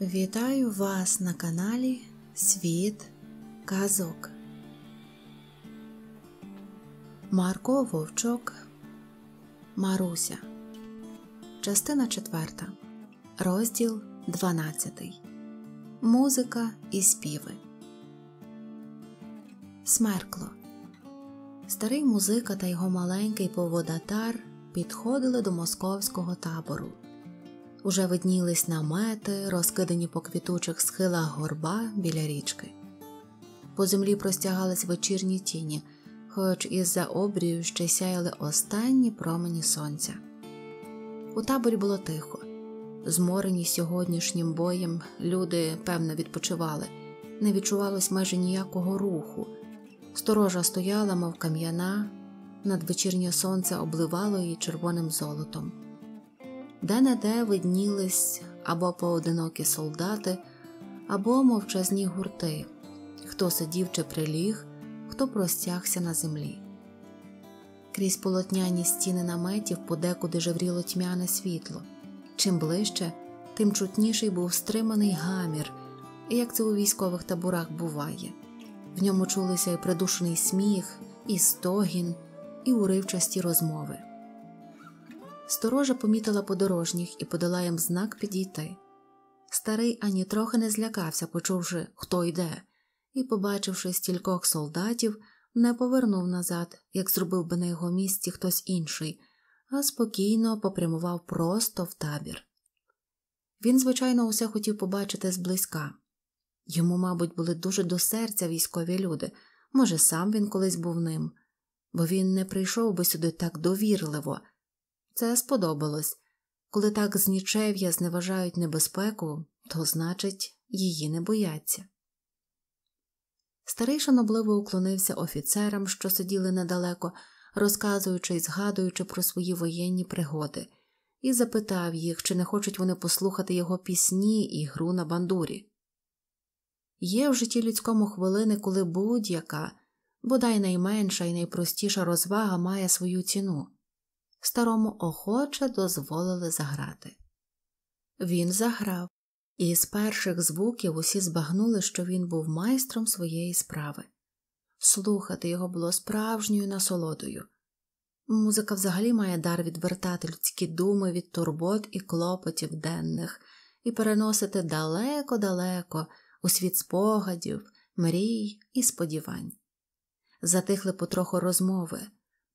Вітаю вас на каналі Світ Казок. Марко Вовчок Маруся. Частина 4. Розділ 12. Музика і співи. Смеркло. Старий музика та його маленький поводатар підходили до московського табору уже виднілись намети, розкидані по квітучих схилах горба біля річки. По землі простягались вечірні тіні, хоч із за обрію ще сяяли останні промені сонця. У таборі було тихо. Зморені сьогоднішнім боєм люди, певно, відпочивали, не відчувалось майже ніякого руху. Сторожа стояла, мов кам'яна, надвечірнє сонце обливало її червоним золотом де не де виднілись або поодинокі солдати, або мовчазні гурти, хто сидів чи приліг, хто простягся на землі. Крізь полотняні стіни наметів подекуди жевріло тьмяне світло. Чим ближче, тим чутніший був стриманий гамір, як це у військових таборах буває. В ньому чулися і придушений сміх, і стогін, і уривчасті розмови. Сторожа помітила подорожніх і подала їм знак підійти. Старий ані трохи не злякався, почувши, хто йде, і, побачивши стількох солдатів, не повернув назад, як зробив би на його місці хтось інший, а спокійно попрямував просто в табір. Він, звичайно, усе хотів побачити зблизька. Йому, мабуть, були дуже до серця військові люди, може, сам він колись був ним, бо він не прийшов би сюди так довірливо. Це сподобалось коли так з нічев'я зневажають небезпеку, то значить, її не бояться. Старий шанобливо уклонився офіцерам, що сиділи недалеко, розказуючи й згадуючи про свої воєнні пригоди, і запитав їх, чи не хочуть вони послухати його пісні і гру на бандурі. Є в житті людському хвилини, коли будь-яка, бодай найменша і найпростіша розвага має свою ціну старому охоче дозволили заграти. Він заграв, і з перших звуків усі збагнули, що він був майстром своєї справи. Слухати його було справжньою насолодою. Музика взагалі має дар відвертати людські думи від турбот і клопотів денних і переносити далеко-далеко у світ спогадів, мрій і сподівань. Затихли потроху розмови,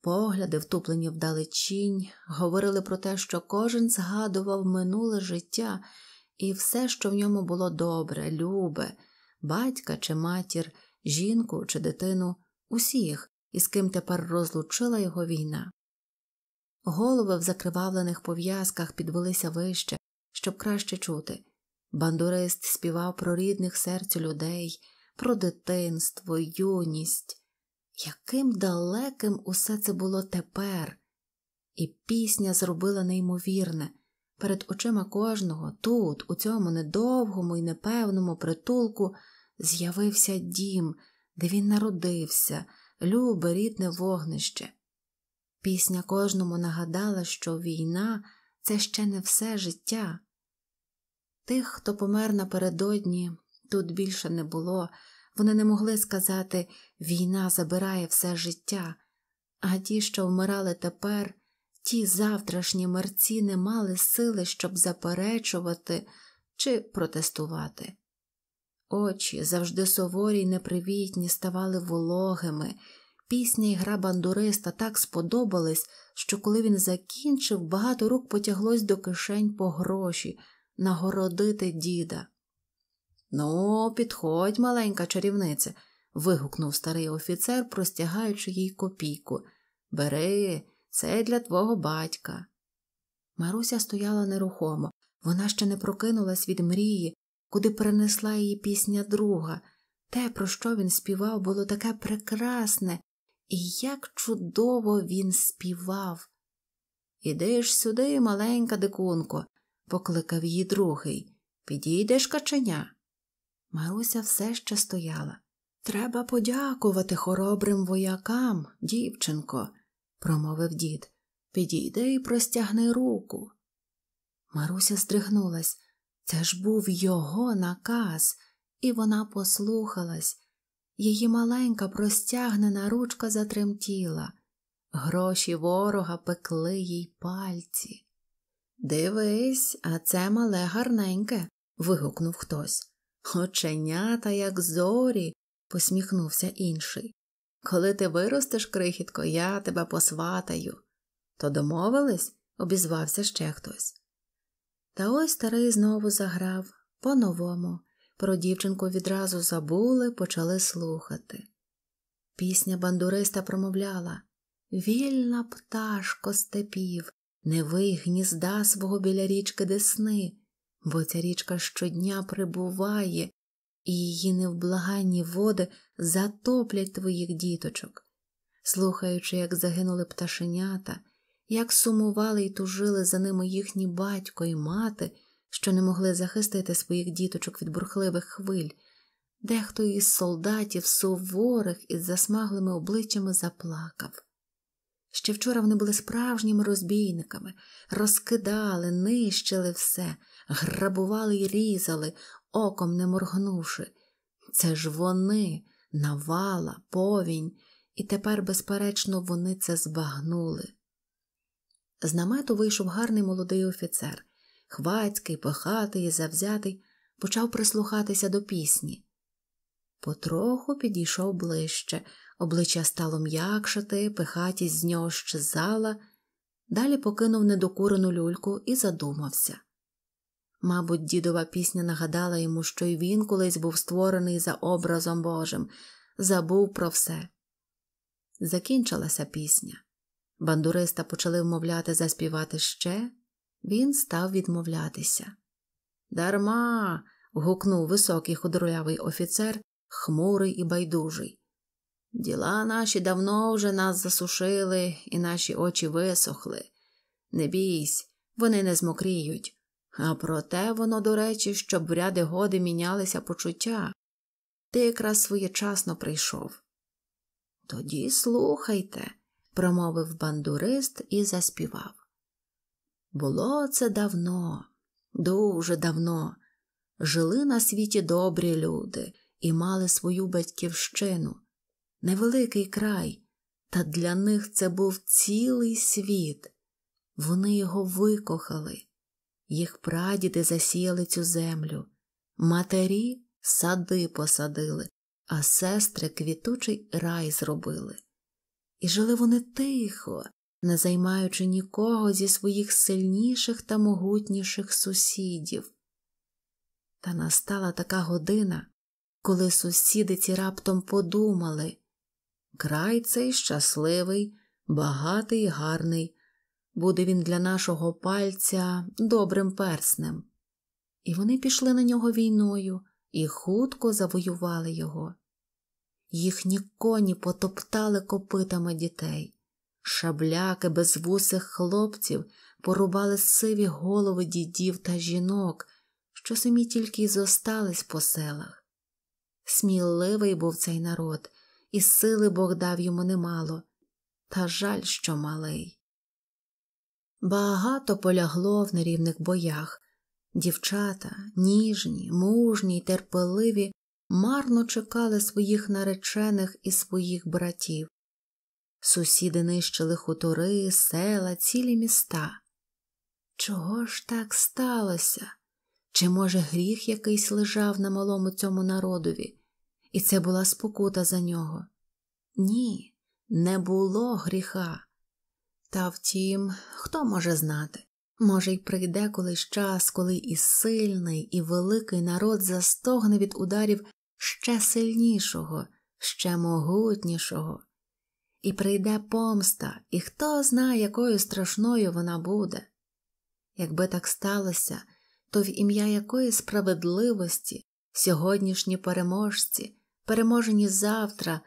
Погляди, втуплені в далечінь, говорили про те, що кожен згадував минуле життя і все, що в ньому було добре, любе, батька чи матір, жінку чи дитину, усіх, із ким тепер розлучила його війна. Голови в закривавлених пов'язках підвелися вище, щоб краще чути. Бандурист співав про рідних серцю людей, про дитинство, юність яким далеким усе це було тепер, і пісня зробила неймовірне перед очима кожного тут, у цьому недовгому і непевному притулку, з'явився дім, де він народився, любе рідне вогнище. Пісня кожному нагадала, що війна це ще не все життя. Тих, хто помер напередодні, тут більше не було. Вони не могли сказати війна забирає все життя, а ті, що вмирали тепер, ті завтрашні мерці не мали сили, щоб заперечувати чи протестувати. Очі завжди суворі й непривітні, ставали вологими. Пісня і гра бандуриста так сподобались, що коли він закінчив, багато рук потяглось до кишень по гроші нагородити діда. Ну, підходь, маленька чарівнице, вигукнув старий офіцер, простягаючи їй копійку. Бери, це для твого батька. Маруся стояла нерухомо, вона ще не прокинулась від мрії, куди принесла її пісня друга. Те, про що він співав, було таке прекрасне, і як чудово він співав. Іди ж сюди, маленька дикунко, покликав її другий. Підійдеш каченя. Маруся все ще стояла. Треба подякувати хоробрим воякам, дівчинко, промовив дід. Підійди і простягни руку. Маруся здригнулась. Це ж був його наказ, і вона послухалась. Її маленька простягнена ручка затремтіла. Гроші ворога пекли їй пальці. Дивись, а це мале гарненьке. вигукнув хтось. Оченята, як зорі, посміхнувся інший. Коли ти виростеш, крихітко, я тебе посватаю. То домовились? обізвався ще хтось. Та ось старий знову заграв по новому. Про дівчинку відразу забули, почали слухати. Пісня бандуриста промовляла Вільна пташко степів, не вий гнізда свого біля річки Десни, бо ця річка щодня прибуває, і її невблаганні води затоплять твоїх діточок. Слухаючи, як загинули пташенята, як сумували і тужили за ними їхні батько і мати, що не могли захистити своїх діточок від бурхливих хвиль, дехто із солдатів, суворих із засмаглими обличчями заплакав. Ще вчора вони були справжніми розбійниками, розкидали, нищили все, грабували й різали, оком не моргнувши. Це ж вони, навала, повінь, і тепер, безперечно, вони це збагнули. З намету вийшов гарний молодий офіцер, хвацький, пихатий, завзятий, почав прислухатися до пісні. Потроху підійшов ближче, обличчя стало м'якшати, пихатість з нього щезала, далі покинув недокурену люльку і задумався. Мабуть, дідова пісня нагадала йому, що й він колись був створений за образом Божим, забув про все. Закінчилася пісня. Бандуриста почали вмовляти заспівати ще, він став відмовлятися. Дарма. гукнув високий худорлявий офіцер, хмурий і байдужий. Діла наші давно вже нас засушили, і наші очі висохли. Не бійсь, вони не змокріють. А проте воно, до речі, щоб в ряди годи мінялися почуття. Ти якраз своєчасно прийшов. Тоді слухайте, промовив бандурист і заспівав. Було це давно, дуже давно. Жили на світі добрі люди і мали свою батьківщину, невеликий край, та для них це був цілий світ. Вони його викохали їх прадіди засіяли цю землю, матері сади посадили, а сестри квітучий рай зробили. І жили вони тихо, не займаючи нікого зі своїх сильніших та могутніших сусідів. Та настала така година, коли сусіди ці раптом подумали край цей щасливий, багатий, гарний, буде він для нашого пальця добрим перснем. І вони пішли на нього війною і хутко завоювали його. Їхні коні потоптали копитами дітей, шабляки безвусих хлопців порубали сиві голови дідів та жінок, що самі тільки й зостались по селах. Сміливий був цей народ, і сили Бог дав йому немало, та жаль, що малий. Багато полягло в нерівних боях. Дівчата, ніжні, мужні й терпеливі, марно чекали своїх наречених і своїх братів. Сусіди нищили хутори, села, цілі міста. Чого ж так сталося? Чи, може, гріх якийсь лежав на малому цьому народові, і це була спокута за нього? Ні, не було гріха. Та втім, хто може знати? Може, й прийде колись час, коли і сильний, і великий народ застогне від ударів ще сильнішого, ще могутнішого, і прийде помста, і хто знає, якою страшною вона буде. Якби так сталося, то в ім'я якої справедливості сьогоднішні переможці, переможені завтра,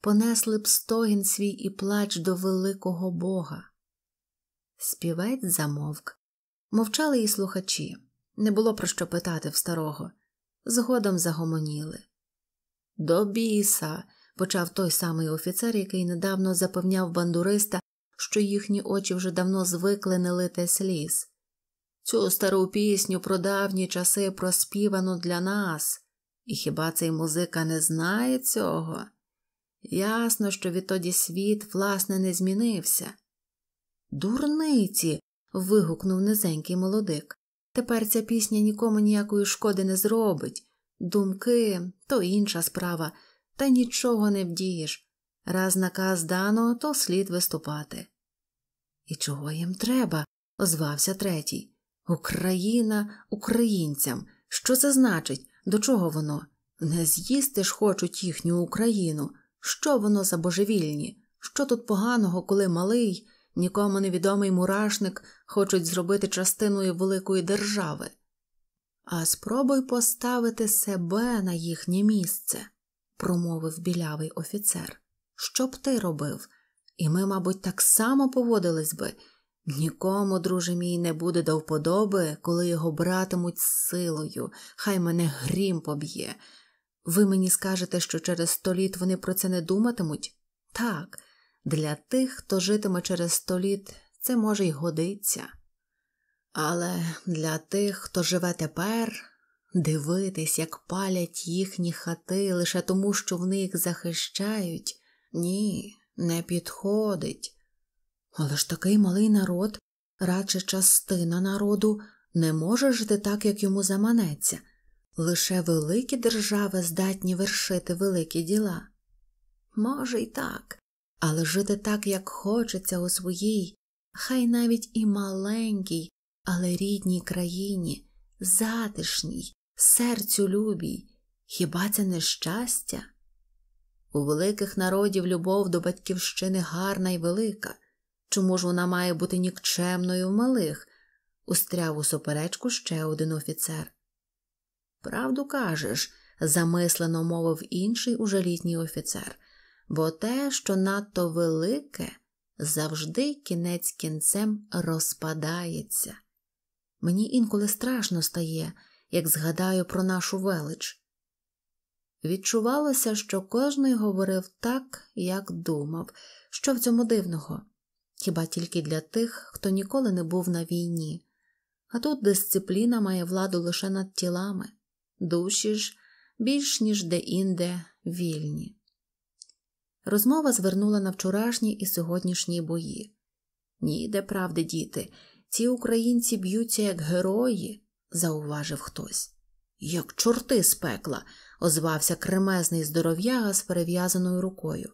понесли б стогін свій і плач до великого Бога. Співець замовк. Мовчали і слухачі. Не було про що питати в старого. Згодом загомоніли. До біса. почав той самий офіцер, який недавно запевняв бандуриста, що їхні очі вже давно звикли не лити сліз. Цю стару пісню про давні часи проспівано для нас, і хіба цей музика не знає цього? Ясно, що відтоді світ, власне, не змінився. Дурниці. вигукнув низенький молодик. Тепер ця пісня нікому ніякої шкоди не зробить. Думки то інша справа, та нічого не вдієш. Раз наказ дано, то слід виступати. І чого їм треба? озвався третій. Україна українцям. Що це значить? До чого воно? Не з'їсти ж хочуть їхню Україну. Що воно за божевільні? Що тут поганого, коли малий? Нікому невідомий мурашник хочуть зробити частиною великої держави. А спробуй поставити себе на їхнє місце, промовив білявий офіцер. Що б ти робив? І ми, мабуть, так само поводились би. Нікому, друже мій, не буде до вподоби, коли його братимуть з силою, хай мене грім поб'є. Ви мені скажете, що через сто літ вони про це не думатимуть? Так. Для тих, хто житиме через сто літ, це може й годиться. Але для тих, хто живе тепер, дивитись, як палять їхні хати лише тому, що вони їх захищають, ні, не підходить. Але ж такий малий народ, радше частина народу, не може жити так, як йому заманеться. Лише великі держави здатні вершити великі діла. Може, й так але жити так, як хочеться у своїй, хай навіть і маленькій, але рідній країні, затишній, серцю любій, хіба це не щастя? У великих народів любов до батьківщини гарна й велика, чому ж вона має бути нікчемною в малих, устряв у суперечку ще один офіцер. Правду кажеш, замислено мовив інший уже літній офіцер бо те, що надто велике, завжди кінець кінцем розпадається. Мені інколи страшно стає, як згадаю про нашу велич. Відчувалося, що кожний говорив так, як думав, що в цьому дивного, хіба тільки для тих, хто ніколи не був на війні. А тут дисципліна має владу лише над тілами, душі ж більш ніж де-інде вільні. Розмова звернула на вчорашні і сьогоднішні бої. Ні, де правди, діти, ці українці б'ються як герої, зауважив хтось. Як чорти з пекла, озвався кремезний здоров'яга з перев'язаною рукою.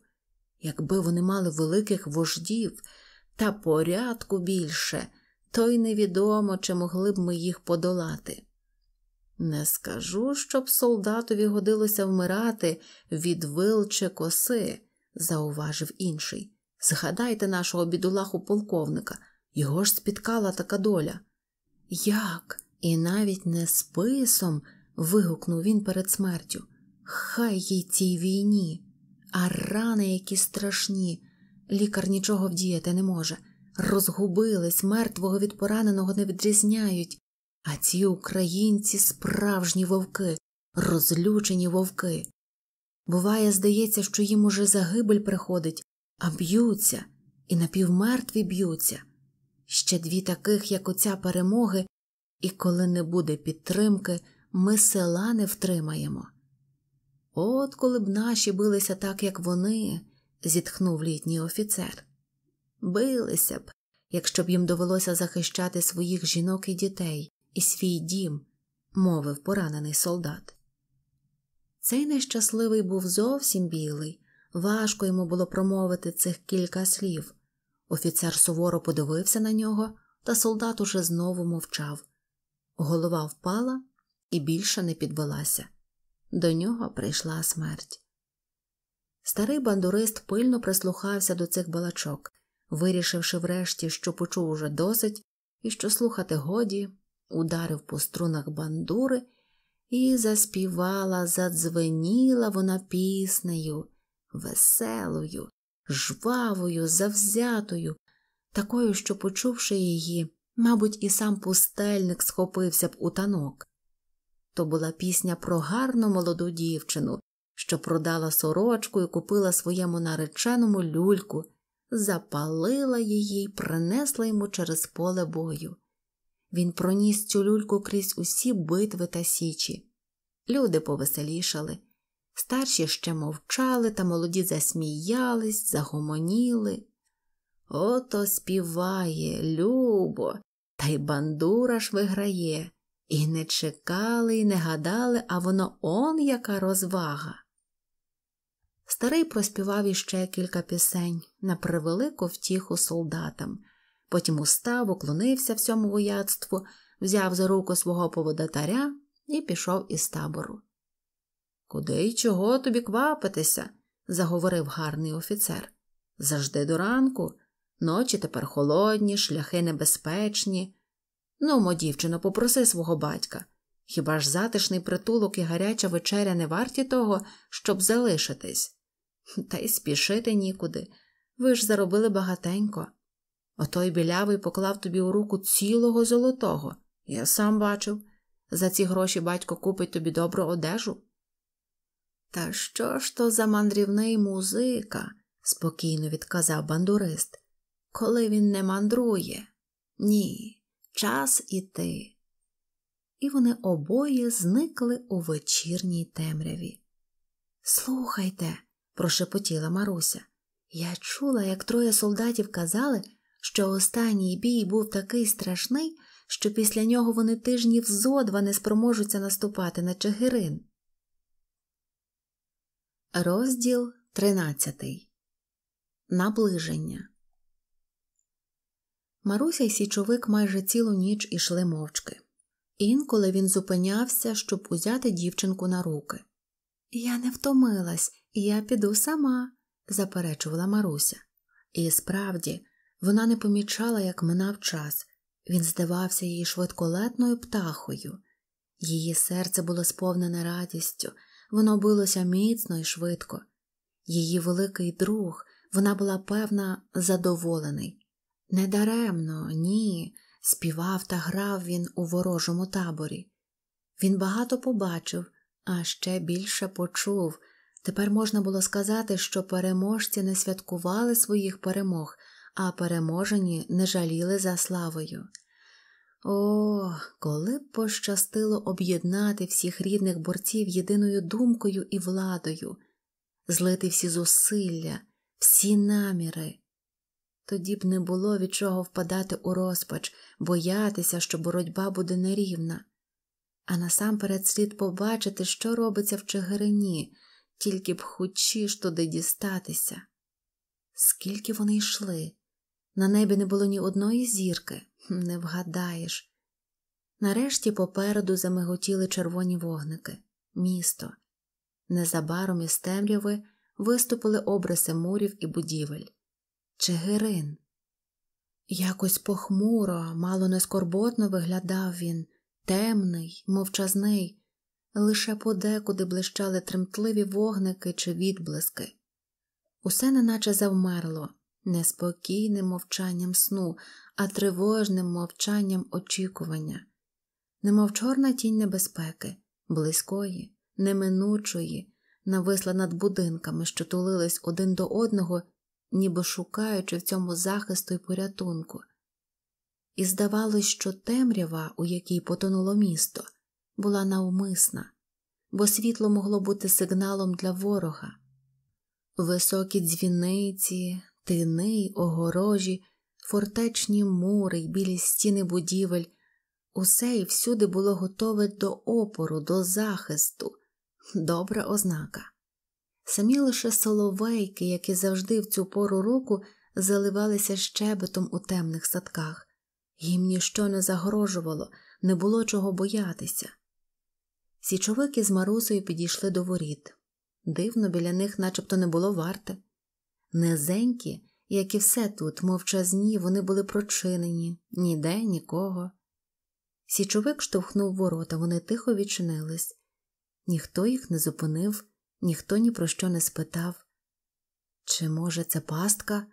Якби вони мали великих вождів та порядку більше, то й невідомо, чи могли б ми їх подолати. Не скажу, щоб солдатові годилося вмирати від вил чи коси зауважив інший. Згадайте нашого бідолаху полковника, його ж спіткала така доля. Як? І навіть не списом. вигукнув він перед смертю. Хай їй цій війні, а рани, які страшні. Лікар нічого вдіяти не може. Розгубились, мертвого від пораненого не відрізняють. А ці українці справжні вовки, розлючені вовки. Буває, здається, що їм уже загибель приходить, а б'ються і напівмертві б'ються. Ще дві таких, як оця перемоги, і коли не буде підтримки, ми села не втримаємо. От коли б наші билися так, як вони, зітхнув літній офіцер. Билися б, якщо б їм довелося захищати своїх жінок і дітей і свій дім, мовив поранений солдат. Цей нещасливий був зовсім білий, важко йому було промовити цих кілька слів. Офіцер суворо подивився на нього, та солдат уже знову мовчав. Голова впала і більше не підвелася. До нього прийшла смерть. Старий бандурист пильно прислухався до цих балачок, вирішивши врешті, що почув уже досить і що слухати годі, ударив по струнах бандури і заспівала, задзвеніла вона піснею, веселою, жвавою, завзятою, такою, що, почувши її, мабуть, і сам пустельник схопився б у танок. То була пісня про гарну молоду дівчину, що продала сорочку і купила своєму нареченому люльку, запалила її й принесла йому через поле бою. Він проніс цю люльку крізь усі битви та січі. Люди повеселішали. Старші ще мовчали, та молоді засміялись, загомоніли. Ото співає, любо, та й бандура ж виграє. І не чекали, і не гадали, а воно он яка розвага. Старий проспівав іще кілька пісень на превелику втіху солдатам. Потім устав, уклонився всьому вояцтву, взяв за руку свого поводатаря і пішов із табору. Куди й чого тобі квапитися? заговорив гарний офіцер. Завжди до ранку. Ночі тепер холодні, шляхи небезпечні. Ну, мо, дівчино, попроси свого батька. Хіба ж затишний притулок і гаряча вечеря не варті того, щоб залишитись? Та й спішити нікуди. Ви ж заробили багатенько. Отой білявий поклав тобі у руку цілого золотого. Я сам бачив. За ці гроші батько купить тобі добру одежу. Та що ж то за мандрівний музика? спокійно відказав бандурист. Коли він не мандрує? Ні, час іти. І вони обоє зникли у вечірній темряві. Слухайте, прошепотіла Маруся. Я чула, як троє солдатів казали, що останній бій був такий страшний, що після нього вони тижнів зодва не спроможуться наступати на Чигирин. Розділ 13. Наближення. Маруся й січовик майже цілу ніч ішли мовчки. Інколи він зупинявся, щоб узяти дівчинку на руки. Я не втомилась, я піду сама, заперечувала Маруся. І справді, вона не помічала, як минав час, він здавався їй швидколетною птахою. Її серце було сповнене радістю, воно билося міцно і швидко. Її великий друг, вона була певна, задоволений. Недаремно, ні, співав та грав він у ворожому таборі. Він багато побачив, а ще більше почув. Тепер можна було сказати, що переможці не святкували своїх перемог а переможені не жаліли за славою. О, коли б пощастило об'єднати всіх рідних борців єдиною думкою і владою, злити всі зусилля, всі наміри. Тоді б не було від чого впадати у розпач, боятися, що боротьба буде нерівна, а насамперед слід побачити, що робиться в Чигирині, тільки б хочі ж туди дістатися. Скільки вони йшли, на небі не було ні одної зірки, не вгадаєш. Нарешті попереду замиготіли червоні вогники, місто. Незабаром із темряви виступили обриси мурів і будівель. Чигирин. Якось похмуро, мало не скорботно виглядав він, темний, мовчазний, лише подекуди блищали тремтливі вогники чи відблиски. Усе неначе завмерло. Неспокійним мовчанням сну, а тривожним мовчанням очікування, немов чорна тінь небезпеки, близької, неминучої, нависла над будинками, що тулились один до одного, ніби шукаючи в цьому захисту і порятунку. І здавалось, що темрява, у якій потонуло місто, була навмисна, бо світло могло бути сигналом для ворога. Високі дзвіниці, тини огорожі, фортечні мури й білі стіни будівель, усе і всюди було готове до опору, до захисту, добра ознака. Самі лише соловейки, які завжди в цю пору року заливалися щебетом у темних садках, їм ніщо не загрожувало, не було чого боятися. Січовики з Марусою підійшли до воріт. Дивно, біля них начебто не було варти. Низенькі, як і все тут, мовчазні, вони були прочинені, ніде, нікого. Січовик штовхнув ворота, вони тихо відчинились. Ніхто їх не зупинив, ніхто ні про що не спитав. Чи, може, це пастка?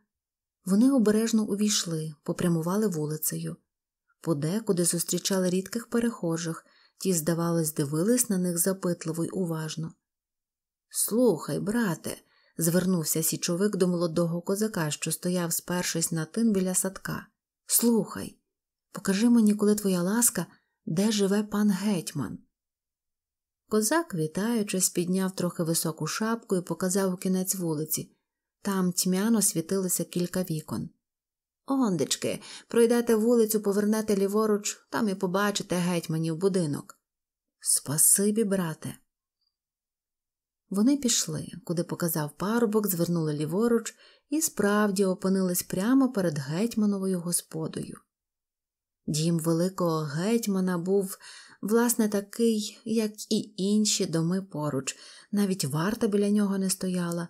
Вони обережно увійшли, попрямували вулицею. Подекуди зустрічали рідких перехожих, ті, здавалось, дивились на них запитливо й уважно. Слухай, брате, звернувся січовик до молодого козака, що стояв, спершись на тин біля садка. Слухай, покажи мені, коли твоя ласка, де живе пан гетьман. Козак, вітаючись, підняв трохи високу шапку і показав у кінець вулиці. Там тьмяно світилося кілька вікон. Ондечки, пройдете вулицю, повернете ліворуч, там і побачите гетьманів будинок. Спасибі, брате. Вони пішли, куди показав парубок, звернули ліворуч і справді опинились прямо перед гетьмановою господою. Дім великого гетьмана був, власне, такий, як і інші доми поруч, навіть варта біля нього не стояла,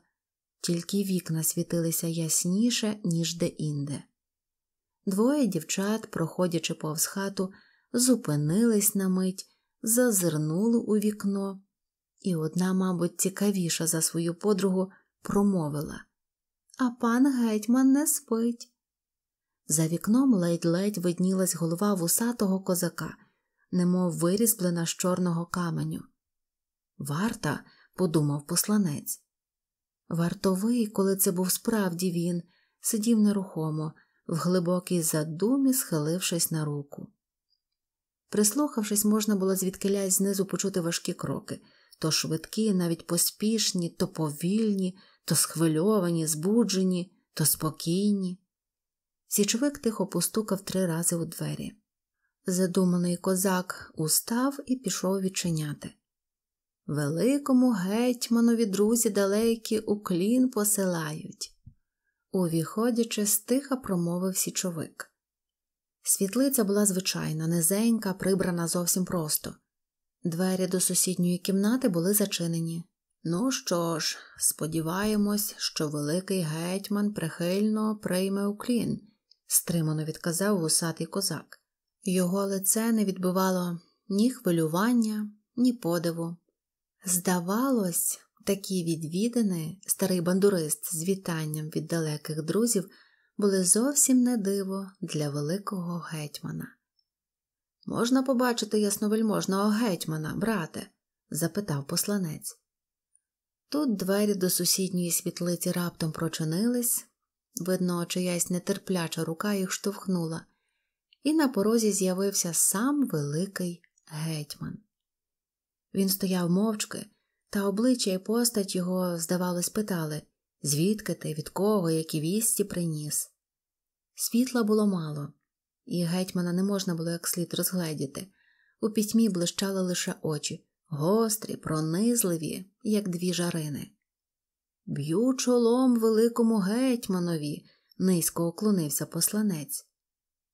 тільки вікна світилися ясніше, ніж деінде. Двоє дівчат, проходячи повз хату, зупинились на мить, зазирнули у вікно і одна, мабуть, цікавіша за свою подругу промовила А пан гетьман не спить. За вікном ледь-ледь виднілась голова вусатого козака, немов вирізблена з чорного каменю. Варта, подумав посланець. Вартовий, коли це був справді він, сидів нерухомо, в глибокій задумі, схилившись на руку. Прислухавшись, можна було звідкилясь знизу почути важкі кроки то швидкі, навіть поспішні, то повільні, то схвильовані, збуджені, то спокійні. Січовик тихо постукав три рази у двері. Задуманий козак устав і пішов відчиняти. Великому гетьманові друзі далекі уклін посилають. Увіходячи, стиха промовив січовик. Світлиця була звичайна, низенька, прибрана зовсім просто. Двері до сусідньої кімнати були зачинені. Ну що ж, сподіваємось, що великий гетьман прихильно прийме уклін, стримано відказав гусатий козак. Його лице не відбивало ні хвилювання, ні подиву. Здавалось, такі відвідини старий бандурист з вітанням від далеких друзів були зовсім не диво для великого гетьмана. Можна побачити ясновельможного гетьмана, брате? запитав посланець. Тут двері до сусідньої світлиці раптом прочинились, видно, чиясь нетерпляча рука їх штовхнула, і на порозі з'явився сам великий гетьман. Він стояв мовчки, та обличчя і постать його, здавалось, питали звідки ти, від кого, які вісті приніс. Світла було мало і гетьмана не можна було як слід розгледіти. У пітьмі блищали лише очі, гострі, пронизливі, як дві жарини. Б'ю чолом великому гетьманові, низько уклонився посланець.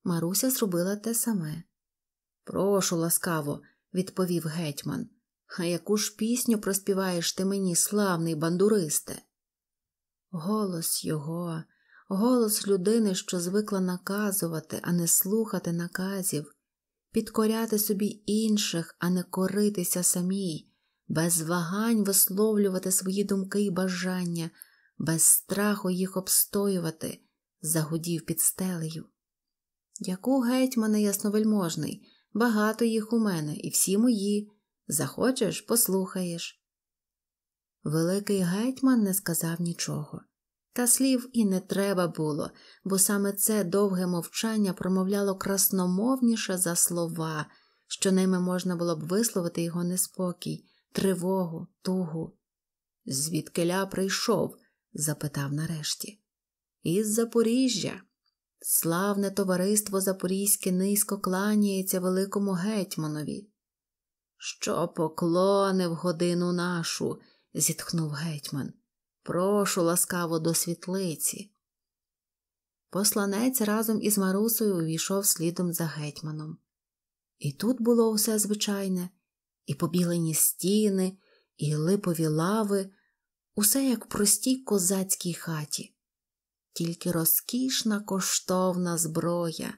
Маруся зробила те саме. Прошу ласкаво, відповів гетьман. А яку ж пісню проспіваєш ти мені, славний бандуристе? Голос його голос людини, що звикла наказувати, а не слухати наказів, підкоряти собі інших, а не коритися самій, без вагань висловлювати свої думки і бажання, без страху їх обстоювати, загудів під стелею. Яку гетьмане ясновельможний, багато їх у мене, і всі мої. Захочеш, послухаєш. Великий гетьман не сказав нічого. Та слів і не треба було, бо саме це довге мовчання промовляло красномовніше за слова, що ними можна було б висловити його неспокій, тривогу, тугу. «Звідки ля прийшов? запитав нарешті. Із Запоріжжя. Славне товариство Запорізьке низько кланяється великому гетьманові. Що поклонив годину нашу, зітхнув гетьман. Прошу ласкаво до світлиці. Посланець разом із Марусою увійшов слідом за гетьманом. І тут було все звичайне, і побілені стіни, і липові лави, усе як в простій козацькій хаті, тільки розкішна коштовна зброя,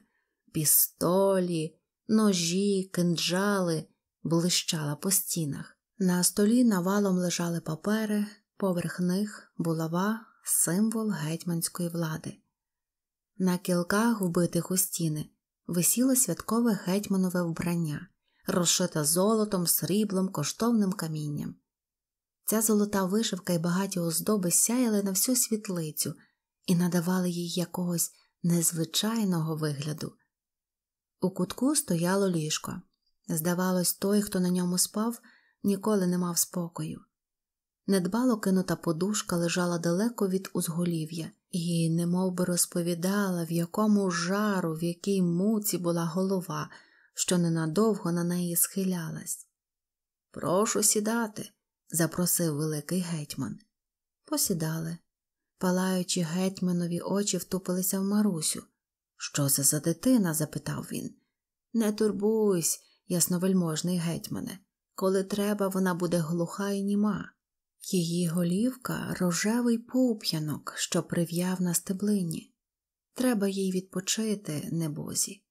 пістолі, ножі, кинджали блищала по стінах. На столі навалом лежали папери, Поверх них булава символ гетьманської влади. На кілках, вбитих у стіни, висіло святкове гетьманове вбрання, розшите золотом, сріблом, коштовним камінням. Ця золота вишивка і багаті оздоби сяяли на всю світлицю і надавали їй якогось незвичайного вигляду. У кутку стояло ліжко. Здавалось, той, хто на ньому спав, ніколи не мав спокою. Недбало кинута подушка лежала далеко від узголів'я, і немов би розповідала, в якому жару, в якій муці була голова, що ненадовго на неї схилялась. Прошу сідати, запросив великий гетьман. Посідали. Палаючи гетьманові очі втупилися в Марусю. Що це за дитина? запитав він. Не турбуйсь, ясновельможний гетьмане. Коли треба, вона буде глуха і німа. Її голівка рожевий пуп'янок, що прив'яв на стеблині. Треба їй відпочити, небозі.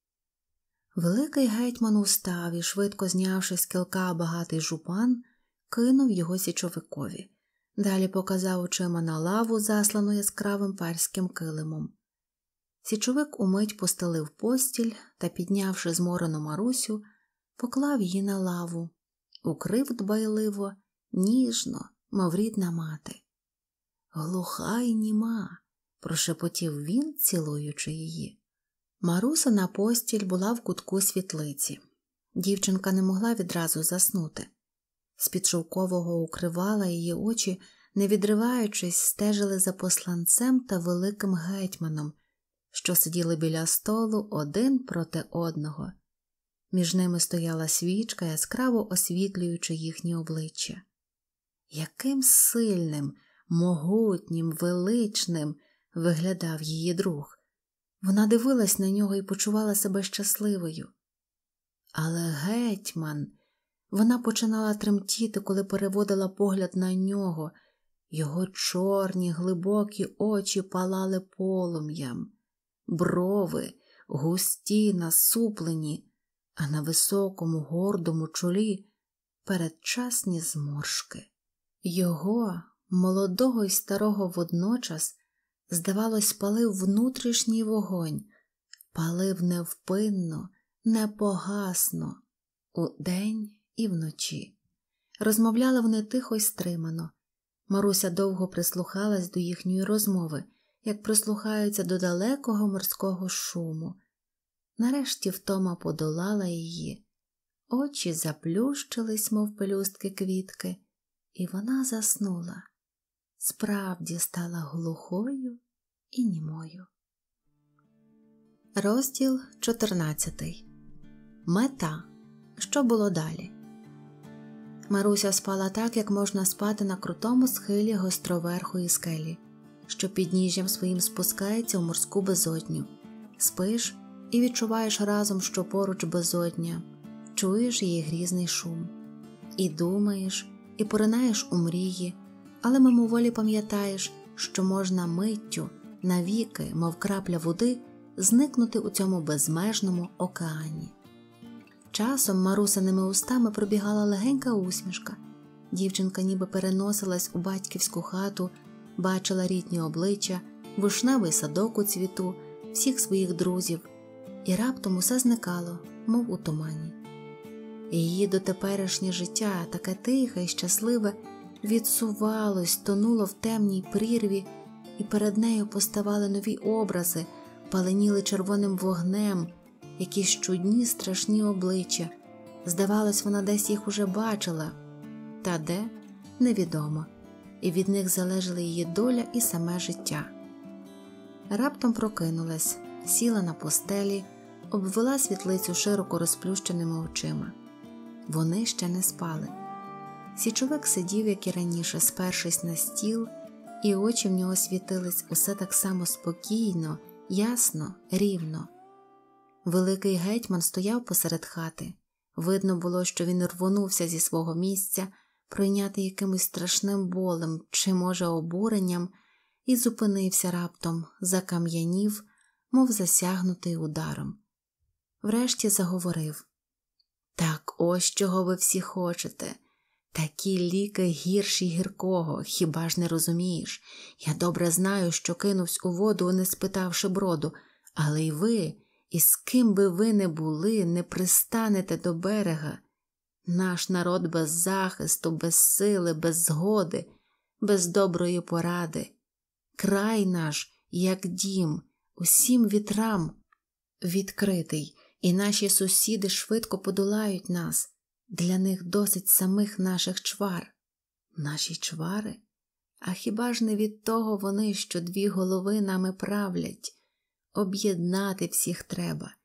Великий гетьман устав і, швидко знявши з кілка багатий жупан, кинув його січовикові, далі показав очима на лаву, заслану яскравим перським килимом. Січовик умить постелив постіль та, піднявши зморену Марусю, поклав її на лаву, укрив дбайливо, ніжно мов рідна мати. Глуха й німа, прошепотів він, цілуючи її. Маруса на постіль була в кутку світлиці. Дівчинка не могла відразу заснути. З під шовкового укривала її очі, не відриваючись, стежили за посланцем та великим гетьманом, що сиділи біля столу один проти одного. Між ними стояла свічка, яскраво освітлюючи їхні обличчя яким сильним, могутнім, величним виглядав її друг. Вона дивилась на нього і почувала себе щасливою. Але гетьман, вона починала тремтіти, коли переводила погляд на нього, його чорні, глибокі очі палали полум'ям, брови, густі, насуплені, а на високому, гордому чолі передчасні зморшки. Його, молодого і старого водночас, здавалось, палив внутрішній вогонь, палив невпинно, непогасно, удень і вночі. Розмовляли вони тихо й стримано. Маруся довго прислухалась до їхньої розмови, як прислухаються до далекого морського шуму. Нарешті втома подолала її, очі заплющились, мов пелюстки квітки і вона заснула, справді стала глухою і німою. Розділ 14. Мета. Що було далі? Маруся спала так, як можна спати на крутому схилі гостроверхої скелі, що підніжжям своїм спускається в морську безодню. Спиш і відчуваєш разом, що поруч безодня, чуєш її грізний шум, і думаєш, і поринаєш у мрії, але мимоволі пам'ятаєш, що можна миттю, навіки, мов крапля води, зникнути у цьому безмежному океані. Часом марусиними устами пробігала легенька усмішка. Дівчинка ніби переносилась у батьківську хату, бачила рідні обличчя, вишневий садок у цвіту, всіх своїх друзів, і раптом усе зникало, мов у тумані. Її дотеперішнє життя, таке тихе і щасливе, відсувалось, тонуло в темній прірві, і перед нею поставали нові образи, паленіли червоним вогнем, якісь чудні страшні обличчя. Здавалось, вона десь їх уже бачила, та де невідомо, і від них залежала її доля і саме життя. Раптом прокинулась, сіла на постелі, обвела світлицю широко розплющеними очима вони ще не спали. Січовик сидів, як і раніше, спершись на стіл, і очі в нього світились усе так само спокійно, ясно, рівно. Великий гетьман стояв посеред хати. Видно було, що він рвонувся зі свого місця, пройнятий якимось страшним болем чи, може, обуренням, і зупинився раптом, закам'янів, мов засягнутий ударом. Врешті заговорив так ось чого ви всі хочете. Такі ліки гірші гіркого, хіба ж не розумієш? Я добре знаю, що кинувсь у воду, не спитавши броду, але й ви, і з ким би ви не були, не пристанете до берега. Наш народ без захисту, без сили, без згоди, без доброї поради. Край наш, як дім, усім вітрам відкритий, і наші сусіди швидко подолають нас, для них досить самих наших чвар. Наші чвари? А хіба ж не від того вони, що дві голови нами правлять? Об'єднати всіх треба,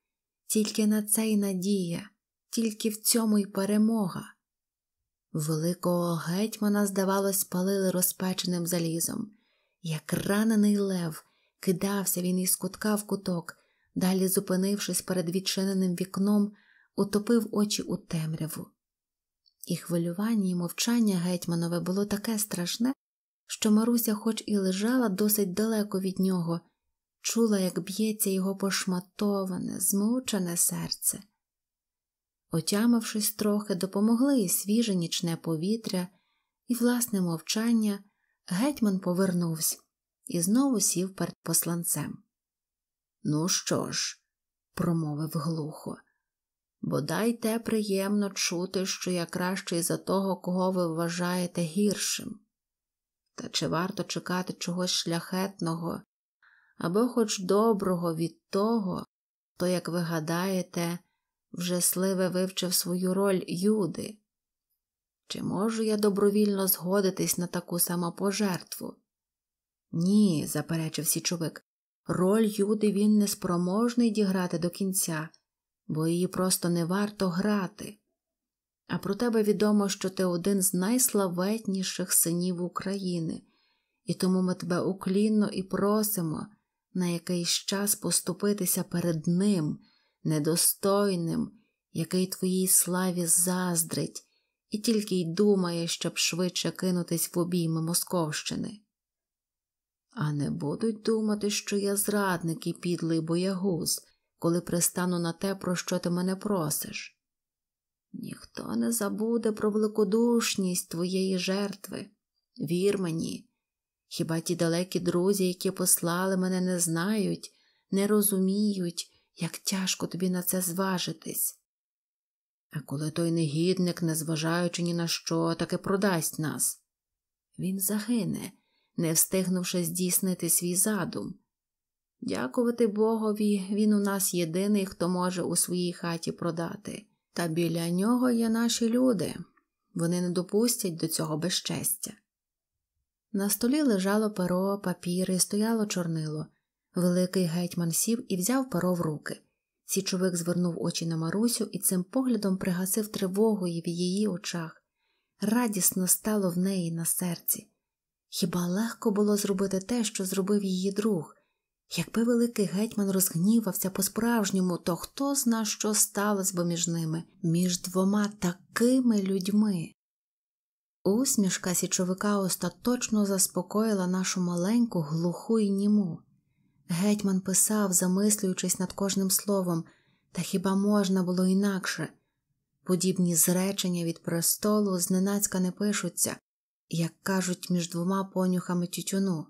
тільки на це й надія, тільки в цьому й перемога. Великого гетьмана, здавалось, палили розпеченим залізом. Як ранений лев, кидався він із кутка в куток, далі, зупинившись перед відчиненим вікном, утопив очі у темряву. І хвилювання і мовчання гетьманове було таке страшне, що Маруся, хоч і лежала досить далеко від нього, чула, як б'ється його пошматоване, змучене серце. Отямившись трохи, допомогли і свіже нічне повітря, і власне мовчання, гетьман повернувся і знову сів перед посланцем. Ну що ж, промовив глухо, бодай те приємно чути, що я кращий за того, кого ви вважаєте гіршим. Та чи варто чекати чогось шляхетного або хоч доброго від того, то, як ви гадаєте, вже сливе вивчив свою роль Юди? Чи можу я добровільно згодитись на таку самопожертву? Ні, заперечив січовик, Роль Юди він неспроможний діграти до кінця, бо її просто не варто грати. А про тебе відомо, що ти один з найславетніших синів України, і тому ми тебе уклінно і просимо на якийсь час поступитися перед ним, недостойним, який твоїй славі заздрить, і тільки й думає, щоб швидше кинутись в обійми Московщини. А не будуть думати, що я зрадник і підлий боягуз, коли пристану на те, про що ти мене просиш. Ніхто не забуде про великодушність твоєї жертви. Вір мені, хіба ті далекі друзі, які послали мене, не знають, не розуміють, як тяжко тобі на це зважитись. А коли той негідник, незважаючи ні на що, таки продасть нас, він загине не встигнувши здійснити свій задум. Дякувати Богові, він у нас єдиний, хто може у своїй хаті продати, та біля нього є наші люди, вони не допустять до цього безчестя. На столі лежало перо, папіри, стояло чорнило. Великий гетьман сів і взяв перо в руки. Січовик звернув очі на Марусю і цим поглядом пригасив тривогу і в її очах. Радісно стало в неї на серці. Хіба легко було зробити те, що зробив її друг? Якби великий гетьман розгнівався по справжньому, то хто зна, що сталося б між ними, між двома такими людьми? Усмішка січовика остаточно заспокоїла нашу маленьку, глуху й німу. Гетьман писав, замислюючись над кожним словом, та хіба можна було інакше? Подібні зречення від престолу зненацька не пишуться, як кажуть, між двома понюхами тютюну.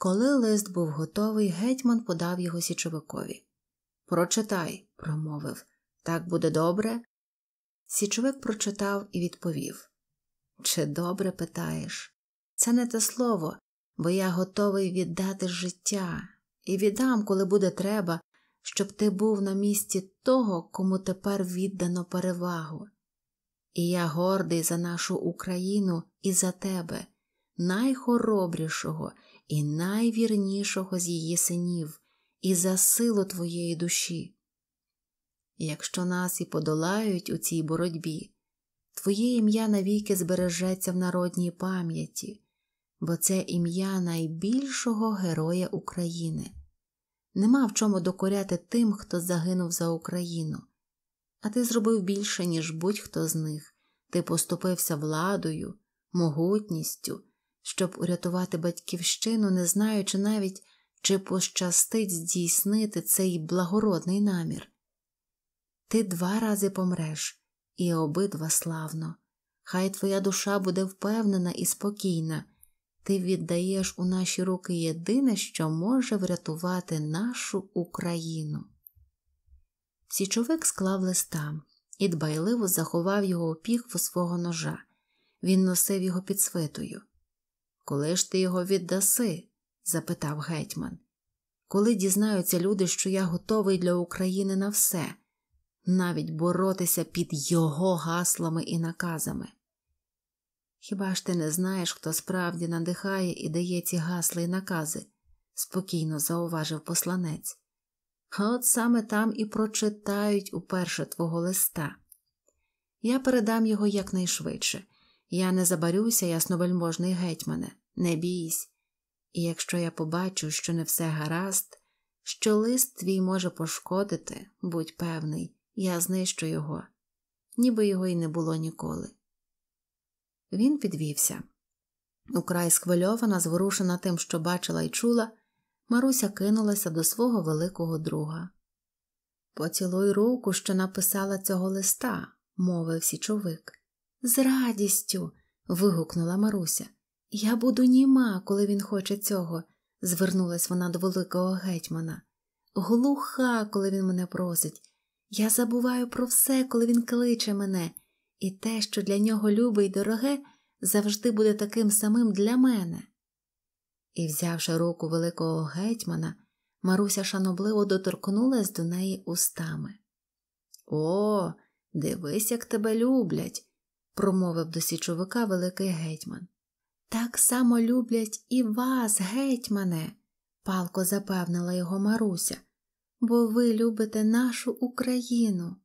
Коли лист був готовий, гетьман подав його січовикові. Прочитай, промовив, так буде добре. Січовик прочитав і відповів Чи добре питаєш? Це не те слово, бо я готовий віддати життя і віддам, коли буде треба, щоб ти був на місці того, кому тепер віддано перевагу. І я гордий за нашу Україну і за тебе, найхоробрішого і найвірнішого з її синів, і за силу твоєї душі. Якщо нас і подолають у цій боротьбі, твоє ім'я навіки збережеться в народній пам'яті, бо це ім'я найбільшого героя України. Нема в чому докоряти тим, хто загинув за Україну. А ти зробив більше, ніж будь-хто з них. Ти поступився владою, могутністю, щоб урятувати батьківщину, не знаючи навіть, чи пощастить здійснити цей благородний намір. Ти два рази помреш, і обидва славно. Хай твоя душа буде впевнена і спокійна, ти віддаєш у наші руки єдине, що може врятувати нашу Україну. Січовик склав листа і дбайливо заховав його у свого ножа. Він носив його під свитою. Коли ж ти його віддаси? запитав гетьман. Коли дізнаються люди, що я готовий для України на все, навіть боротися під його гаслами і наказами. Хіба ж ти не знаєш, хто справді надихає і дає ці гасли і накази? спокійно зауважив посланець. А от саме там і прочитають уперше твого листа. Я передам його якнайшвидше. Я не забарюся, ясновельможний гетьмане, не бійсь. І якщо я побачу, що не все гаразд, що лист твій може пошкодити, будь певний, я знищу його, ніби його й не було ніколи. Він підвівся. Украй схвильована, зворушена тим, що бачила і чула, Маруся кинулася до свого великого друга. Поцілуй руку, що написала цього листа, мовив січовик. З радістю. вигукнула Маруся. Я буду німа, коли він хоче цього, звернулась вона до великого гетьмана. Глуха, коли він мене просить. Я забуваю про все, коли він кличе мене, і те, що для нього любе і дороге, завжди буде таким самим для мене і, взявши руку великого гетьмана, Маруся шанобливо доторкнулась до неї устами. О, дивись, як тебе люблять, промовив до січовика великий гетьман. Так само люблять і вас, гетьмане, палко запевнила його Маруся, бо ви любите нашу Україну.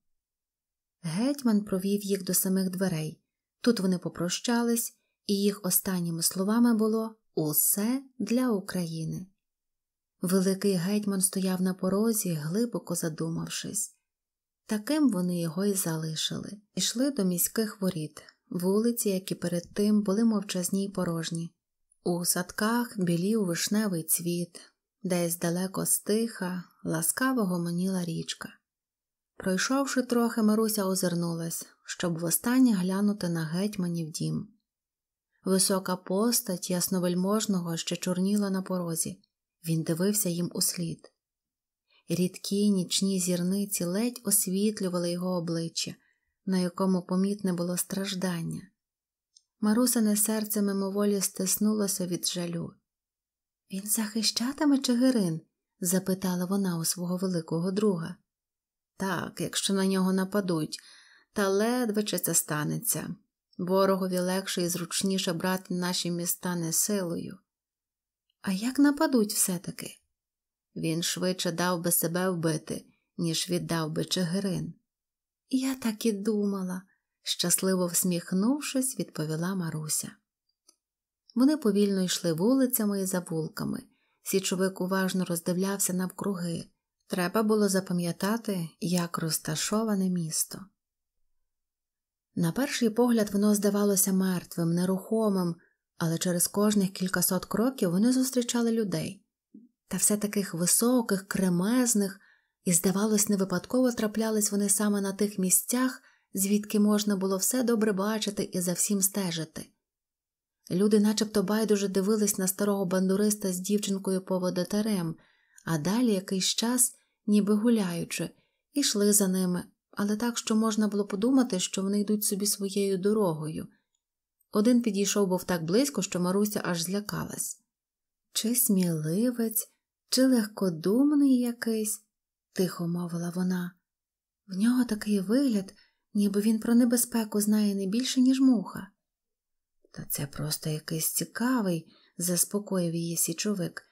Гетьман провів їх до самих дверей. Тут вони попрощались, і їх останніми словами було Усе для України. Великий гетьман стояв на порозі, глибоко задумавшись. Таким вони його й залишили, ішли до міських воріт, вулиці, які перед тим були мовчазні й порожні. У садках білів вишневий цвіт, десь далеко стиха, ласкаво гомоніла річка. Пройшовши трохи, Маруся озирнулась, щоб востаннє глянути на гетьманів дім. Висока постать ясновельможного ще чорніла на порозі, він дивився їм услід. Рідкі нічні зірниці ледь освітлювали його обличчя, на якому помітне було страждання. Марусине серце мимоволі стиснулося від жалю. Він захищатиме Чигирин? запитала вона у свого великого друга. Так, якщо на нього нападуть, та ледве чи це станеться. Ворогові легше і зручніше брати наші міста не силою. А як нападуть все-таки? Він швидше дав би себе вбити, ніж віддав би Чигирин. Я так і думала, щасливо всміхнувшись, відповіла Маруся. Вони повільно йшли вулицями і завулками. Січовик уважно роздивлявся навкруги. Треба було запам'ятати, як розташоване місто. На перший погляд воно здавалося мертвим, нерухомим, але через кожних кількасот кроків вони зустрічали людей та все таких високих, кремезних, і, здавалось, не випадково траплялись вони саме на тих місцях, звідки можна було все добре бачити і за всім стежити. Люди начебто байдуже дивились на старого бандуриста з дівчинкою поводотарем, а далі якийсь час, ніби гуляючи, ішли за ними, але так, що можна було подумати, що вони йдуть собі своєю дорогою. Один підійшов був так близько, що Маруся аж злякалась. Чи сміливець, чи легкодумний якийсь, тихо мовила вона. В нього такий вигляд, ніби він про небезпеку знає не більше, ніж муха. Та це просто якийсь цікавий, заспокоїв її січовик.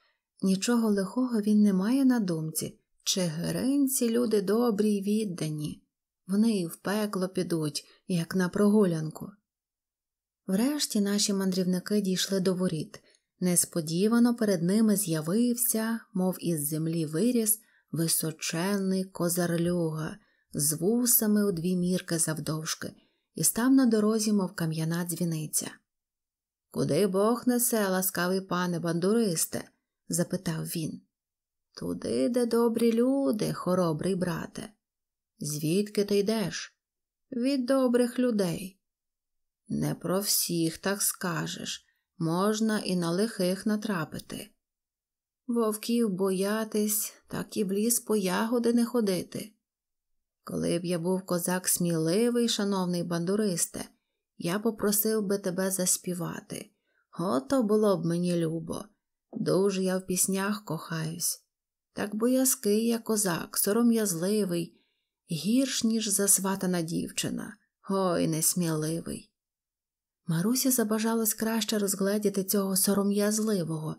Нічого лихого він не має на думці. Чигиринці люди добрі й віддані. Вони в пекло підуть, як на прогулянку. Врешті наші мандрівники дійшли до воріт. Несподівано перед ними з'явився, мов із землі виріс, височенний козарлюга з вусами у дві мірки завдовжки, і став на дорозі, мов кам'яна дзвіниця. Куди Бог несе, ласкавий пане бандуристе? запитав він. Туди, де добрі люди, хоробрий брате, Звідки ти йдеш? Від добрих людей. Не про всіх так скажеш. Можна і на лихих натрапити. Вовків боятись, так і в ліс по ягоди не ходити. Коли б я був козак сміливий, шановний бандуристе, я попросив би тебе заспівати. Ото було б мені любо. Дуже я в піснях кохаюсь. Так боязкий я козак, сором'язливий, гірш, ніж засватана дівчина, ой несміливий. Марусі забажалось краще розгледіти цього сором'язливого,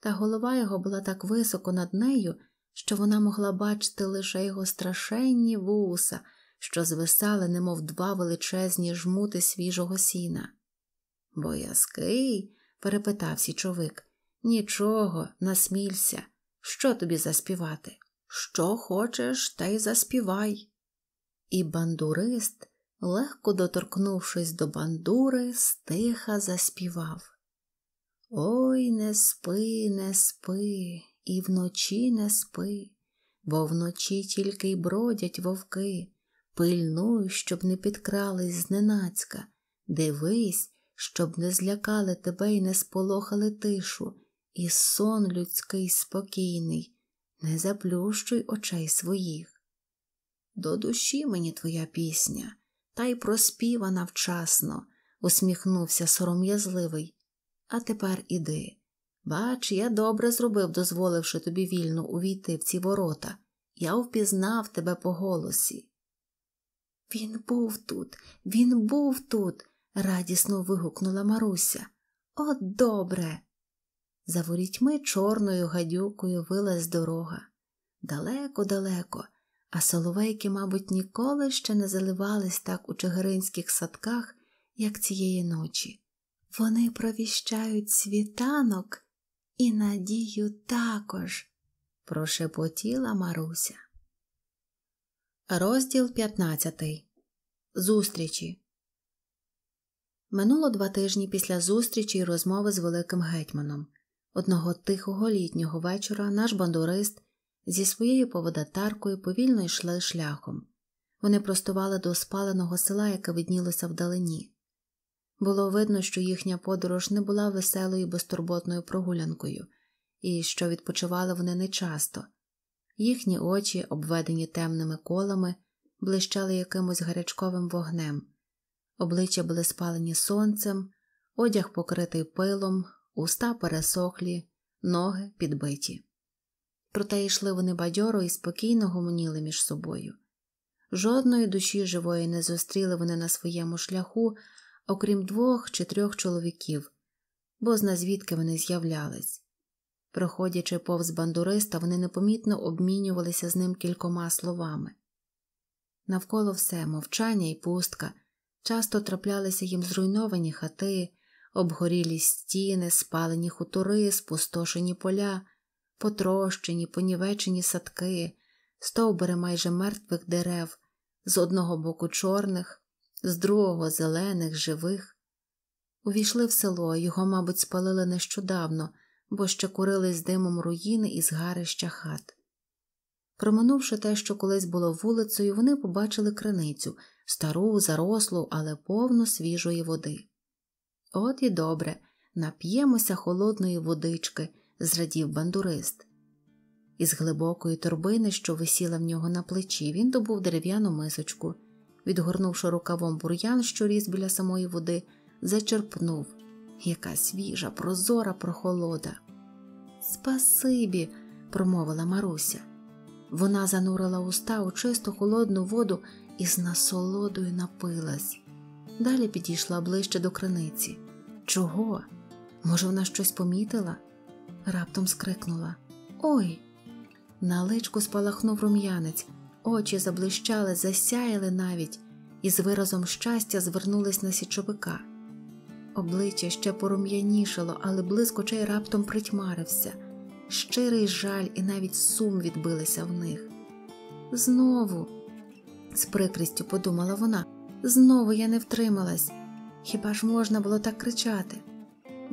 та голова його була так високо над нею, що вона могла бачити лише його страшенні вуса, що звисали, немов два величезні жмути свіжого сіна. Боязкий? перепитав січовик. Нічого, насмілься. Що тобі заспівати? Що хочеш, та й заспівай. І бандурист, легко доторкнувшись до бандури, стиха заспівав. Ой, не спи, не спи, і вночі не спи, бо вночі тільки й бродять вовки. Пильнуй, щоб не підкрались зненацька. Дивись, щоб не злякали тебе й не сполохали тишу, і сон людський спокійний не заплющуй очей своїх. До душі мені твоя пісня, та й проспівана вчасно, усміхнувся сором'язливий. А тепер іди. Бач, я добре зробив, дозволивши тобі вільно увійти в ці ворота. Я впізнав тебе по голосі. Він був тут, він був тут, радісно вигукнула Маруся. О, добре! За ворітьми чорною гадюкою вилась дорога. Далеко-далеко, а соловейки, мабуть, ніколи ще не заливались так у чигиринських садках, як цієї ночі. Вони провіщають світанок і надію також, прошепотіла Маруся. Розділ 15. Зустрічі. Минуло два тижні після зустрічі й розмови з великим гетьманом. Одного тихого літнього вечора наш бандурист зі своєю поводатаркою повільно йшли шляхом. Вони простували до спаленого села, яке виднілося вдалині. Було видно, що їхня подорож не була веселою безтурботною прогулянкою, і що відпочивали вони нечасто. Їхні очі, обведені темними колами, блищали якимось гарячковим вогнем, обличчя були спалені сонцем, одяг покритий пилом, уста пересохлі, ноги підбиті. Проте йшли вони бадьоро і спокійно гомоніли між собою. Жодної душі живої не зустріли вони на своєму шляху, окрім двох чи трьох чоловіків, бо зна звідки вони з'являлись. Проходячи повз бандуриста, вони непомітно обмінювалися з ним кількома словами. Навколо все мовчання і пустка, часто траплялися їм зруйновані хати, обгорілі стіни, спалені хутори, спустошені поля, потрощені, понівечені садки, стовбури майже мертвих дерев, з одного боку чорних, з другого зелених, живих. Увійшли в село, його, мабуть, спалили нещодавно, бо ще курили з димом руїни і згарища хат. Проминувши те, що колись було вулицею, вони побачили криницю, стару, зарослу, але повну свіжої води. От і добре, нап'ємося холодної водички, зрадів бандурист. Із глибокої торбини, що висіла в нього на плечі, він добув дерев'яну мисочку. Відгорнувши рукавом бур'ян, що ріс біля самої води, зачерпнув яка свіжа, прозора прохолода. Спасибі, промовила Маруся. Вона занурила уста у чисту холодну воду і з насолодою напилась. Далі підійшла ближче до криниці. Чого? Може, вона щось помітила? Раптом скрикнула Ой. На личку спалахнув рум'янець, очі заблищали, засяяли навіть, і з виразом щастя звернулись на січовика. Обличчя ще порум'янішало, але близько очей раптом притьмарився. Щирий жаль і навіть сум відбилися в них. Знову, з прикрістю подумала вона, знову я не втрималась. Хіба ж можна було так кричати?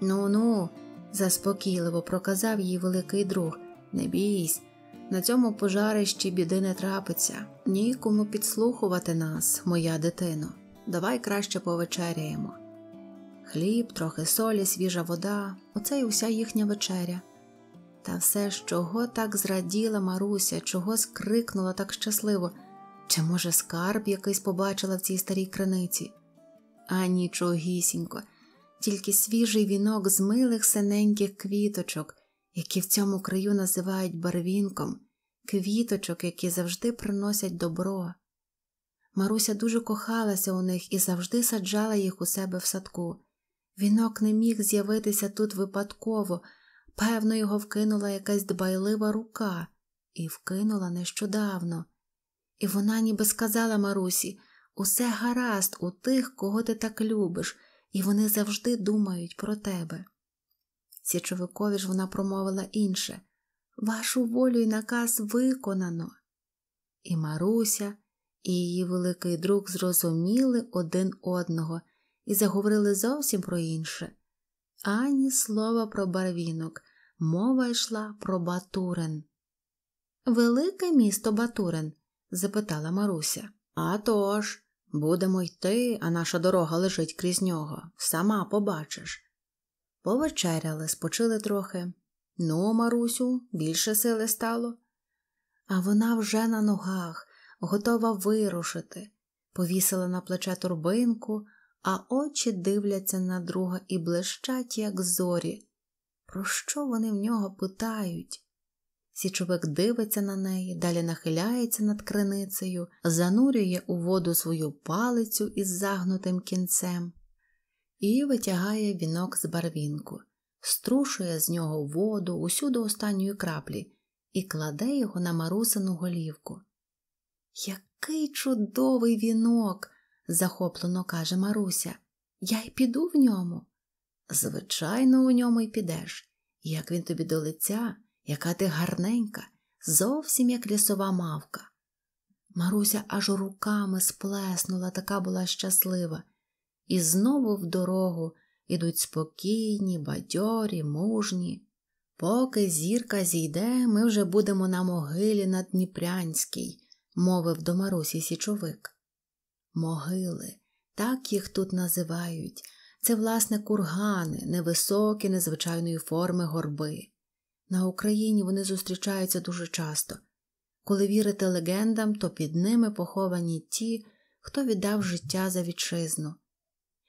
Ну ну, заспокійливо проказав їй великий друг. Не бійсь, на цьому пожарищі біди не трапиться. Нікому підслухувати нас, моя дитино. Давай краще повечеряємо. Хліб, трохи солі, свіжа вода, оце й уся їхня вечеря. Та все ж чого так зраділа Маруся, чого скрикнула так щасливо, чи, може, скарб якийсь побачила в цій старій криниці? а нічогісінько, тільки свіжий вінок з милих синеньких квіточок, які в цьому краю називають барвінком, квіточок, які завжди приносять добро. Маруся дуже кохалася у них і завжди саджала їх у себе в садку. Вінок не міг з'явитися тут випадково, певно, його вкинула якась дбайлива рука, і вкинула нещодавно. І вона ніби сказала Марусі Усе гаразд у тих, кого ти так любиш, і вони завжди думають про тебе. Січовикові ж вона промовила інше Вашу волю і наказ виконано. І Маруся, і її великий друг зрозуміли один одного і заговорили зовсім про інше. Ані слова про барвінок, мова йшла про Батурин. Велике місто Батурин? запитала Маруся. А тож, будемо йти, а наша дорога лежить крізь нього, сама побачиш. Повечеряли, спочили трохи. Ну, Марусю, більше сили стало. А вона вже на ногах, готова вирушити, повісила на плече турбинку, а очі дивляться на друга і блищать, як зорі. Про що вони в нього питають? Січовик дивиться на неї, далі нахиляється над криницею, занурює у воду свою палицю із загнутим кінцем і витягає вінок з барвінку, струшує з нього воду усю до останньої краплі і кладе його на марусину голівку. Який чудовий вінок! захоплено каже Маруся. Я й піду в ньому. Звичайно, у ньому й підеш, як він тобі до лиця яка ти гарненька, зовсім як лісова мавка. Маруся аж руками сплеснула, така була щаслива, і знову в дорогу ідуть спокійні, бадьорі, мужні. Поки зірка зійде, ми вже будемо на могилі над Дніпрянській, мовив до Марусі січовик. Могили, так їх тут називають. Це, власне, кургани, невисокі, незвичайної форми горби. На Україні вони зустрічаються дуже часто. Коли вірити легендам, то під ними поховані ті, хто віддав життя за вітчизну.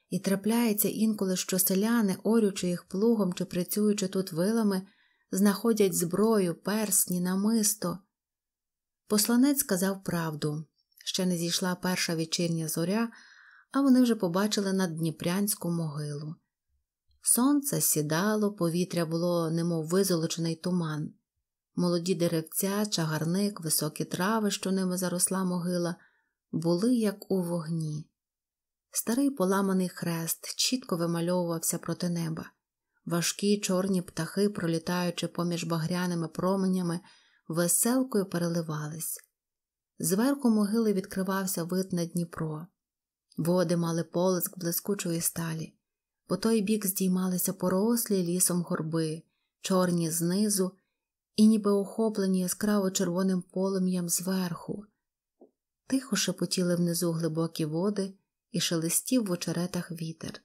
І трапляється інколи, що селяни, орючи їх плугом чи працюючи тут вилами, знаходять зброю, персні, намисто. Посланець сказав правду ще не зійшла перша вечірня зоря, а вони вже побачили наддніпрянську могилу. Сонце сідало, повітря було, немов визолочений туман. Молоді деревця, чагарник, високі трави, що ними заросла могила, були як у вогні. Старий поламаний хрест чітко вимальовувався проти неба. Важкі чорні птахи, пролітаючи поміж багряними променями, веселкою переливались. Зверху могили відкривався вид на Дніпро, води мали полиск блискучої сталі. По той бік здіймалися порослі лісом горби, чорні знизу і ніби охоплені яскраво червоним полум'ям зверху. Тихо шепотіли внизу глибокі води і шелестів в очеретах вітер.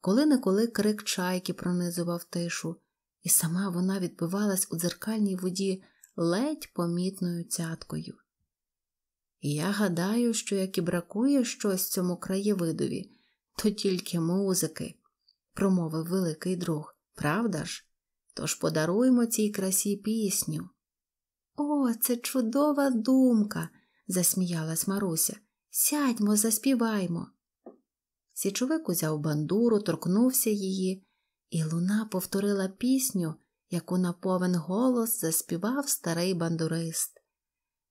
Коли неколи крик чайки пронизував тишу, і сама вона відбивалась у дзеркальній воді ледь помітною цяткою. Я гадаю, що як і бракує щось цьому краєвидові, то тільки музики промовив великий друг, правда ж? Тож подаруймо цій красі пісню. О, це чудова думка, засміялась Маруся. Сядьмо, заспіваймо. Січовик узяв бандуру, торкнувся її, і луна повторила пісню, яку на повен голос заспівав старий бандурист.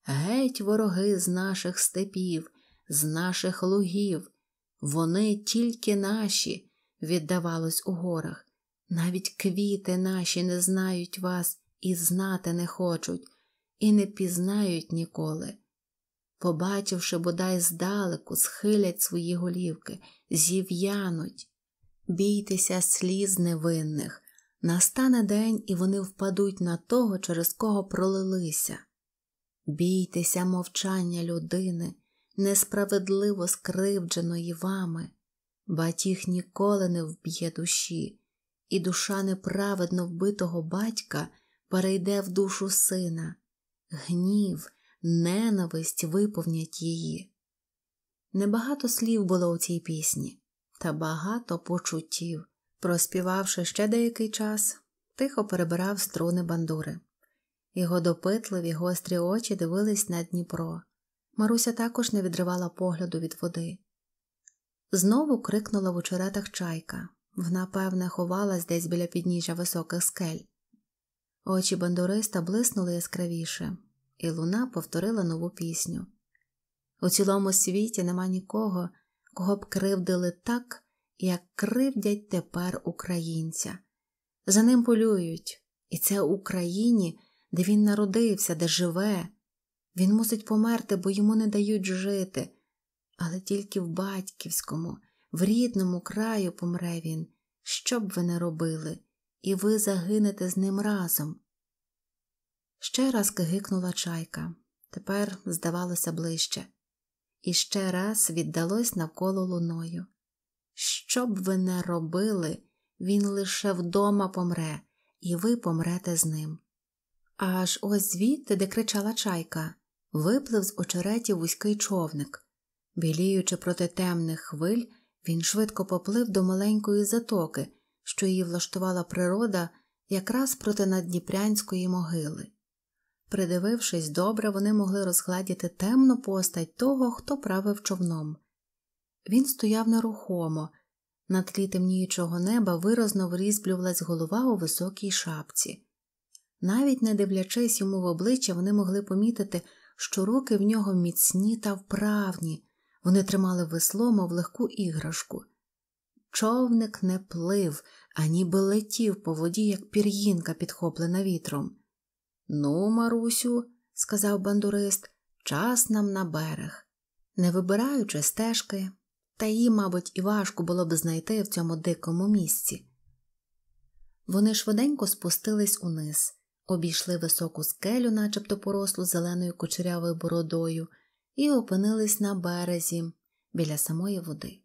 Геть, вороги з наших степів, з наших лугів, вони тільки наші, віддавалось у горах. Навіть квіти наші не знають вас і знати не хочуть, і не пізнають ніколи. Побачивши бодай здалеку, схилять свої голівки, зів'януть. Бійтеся сліз невинних. Настане день, і вони впадуть на того, через кого пролилися. Бійтеся мовчання людини, несправедливо скривдженої вами. Батіг ніколи не вб'є душі, і душа неправедно вбитого батька перейде в душу сина, гнів, ненависть виповнять її. Небагато слів було у цій пісні, та багато почуттів. Проспівавши ще деякий час, тихо перебирав струни бандури. Його допитливі гострі очі дивились на Дніпро. Маруся також не відривала погляду від води. Знову крикнула в очеретах чайка. Вона, певне, ховалась десь біля підніжжя високих скель. Очі бандуриста блиснули яскравіше, і луна повторила нову пісню. У цілому світі нема нікого, кого б кривдили так, як кривдять тепер українця. За ним полюють, і це Україні, де він народився, де живе. Він мусить померти, бо йому не дають жити але тільки в батьківському, в рідному краю помре він, що б ви не робили, і ви загинете з ним разом. Ще раз кигикнула чайка, тепер, здавалося, ближче, і ще раз віддалось навколо луною. Що б ви не робили, він лише вдома помре, і ви помрете з ним. Аж ось звідти, де кричала чайка, виплив з очереті вузький човник. Біліючи проти темних хвиль, він швидко поплив до маленької затоки, що її влаштувала природа якраз проти наддніпрянської могили. Придивившись добре, вони могли розгладіти темну постать того, хто правив човном. Він стояв нерухомо, на тлі темніючого неба виразно врізблювалась голова у високій шапці. Навіть не дивлячись йому в обличчя, вони могли помітити, що руки в нього міцні та вправні, вони тримали весло, мов легку іграшку. Човник не плив, а ніби летів по воді, як пір'їнка, підхоплена вітром. Ну, Марусю, сказав бандурист, час нам на берег. Не вибираючи стежки, та їй, мабуть, і важко було б знайти в цьому дикому місці. Вони швиденько спустились униз, обійшли високу скелю, начебто порослу зеленою кучерявою бородою, і опинились на березі біля самої води.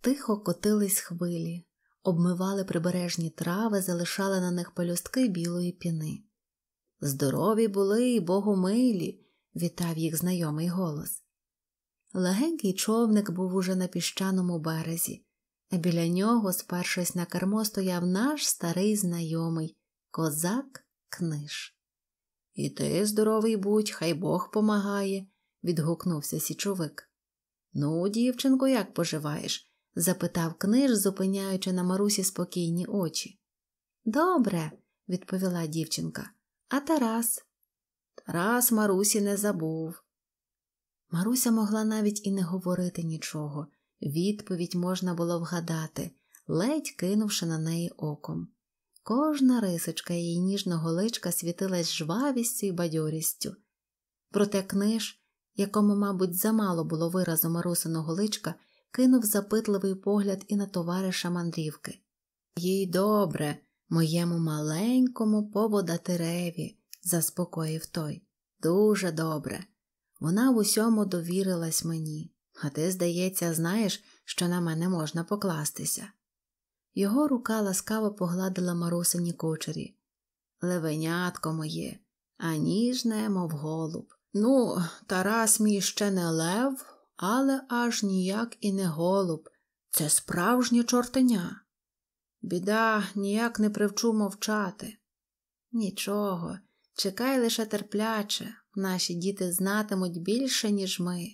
Тихо котились хвилі, обмивали прибережні трави, залишали на них пелюстки білої піни. Здорові були і богомилі, вітав їх знайомий голос. Легенький човник був уже на піщаному березі, а біля нього, спершись на кермо, стояв наш старий знайомий козак книж. І ти, здоровий будь, хай Бог помагає, відгукнувся січовик. Ну, дівчинку, як поживаєш? запитав книж, зупиняючи на Марусі спокійні очі. Добре, відповіла дівчинка. А Тарас? Тарас Марусі не забув. Маруся могла навіть і не говорити нічого. Відповідь можна було вгадати, ледь кинувши на неї оком. Кожна рисочка її ніжного личка світилась жвавістю і бадьорістю. Проте книж якому, мабуть, замало було виразу марусиного личка, кинув запитливий погляд і на товариша мандрівки. Їй добре, моєму маленькому поводатиреві, заспокоїв той. Дуже добре. Вона в усьому довірилась мені, а ти, здається, знаєш, що на мене можна покластися. Його рука ласкаво погладила марусині кучері. Левенятко моє, а ніжне, мов голуб. Ну, Тарас мій ще не лев, але аж ніяк і не голуб. Це справжнє чортеня. Біда ніяк не привчу мовчати. Нічого, чекай лише терпляче, наші діти знатимуть більше, ніж ми.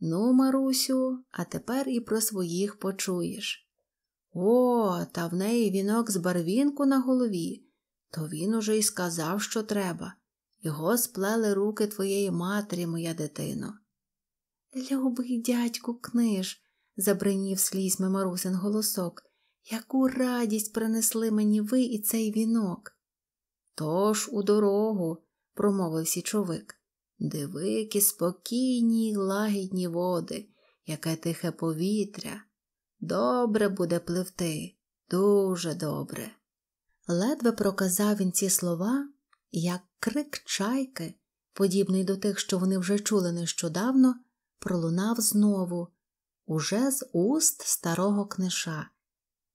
Ну, Марусю, а тепер і про своїх почуєш. О, та в неї вінок з барвінку на голові, то він уже й сказав, що треба. Його сплели руки твоєї матері, моя дитино. Любий дядьку книж, забринів слізьми Марусин голосок, яку радість принесли мені ви і цей вінок. Тож у дорогу, промовив січовик, дивики, спокійні й лагідні води, яке тихе повітря. Добре буде пливти, дуже добре. Ледве проказав він ці слова, як Крик чайки, подібний до тих, що вони вже чули нещодавно, пролунав знову, уже з уст старого книша.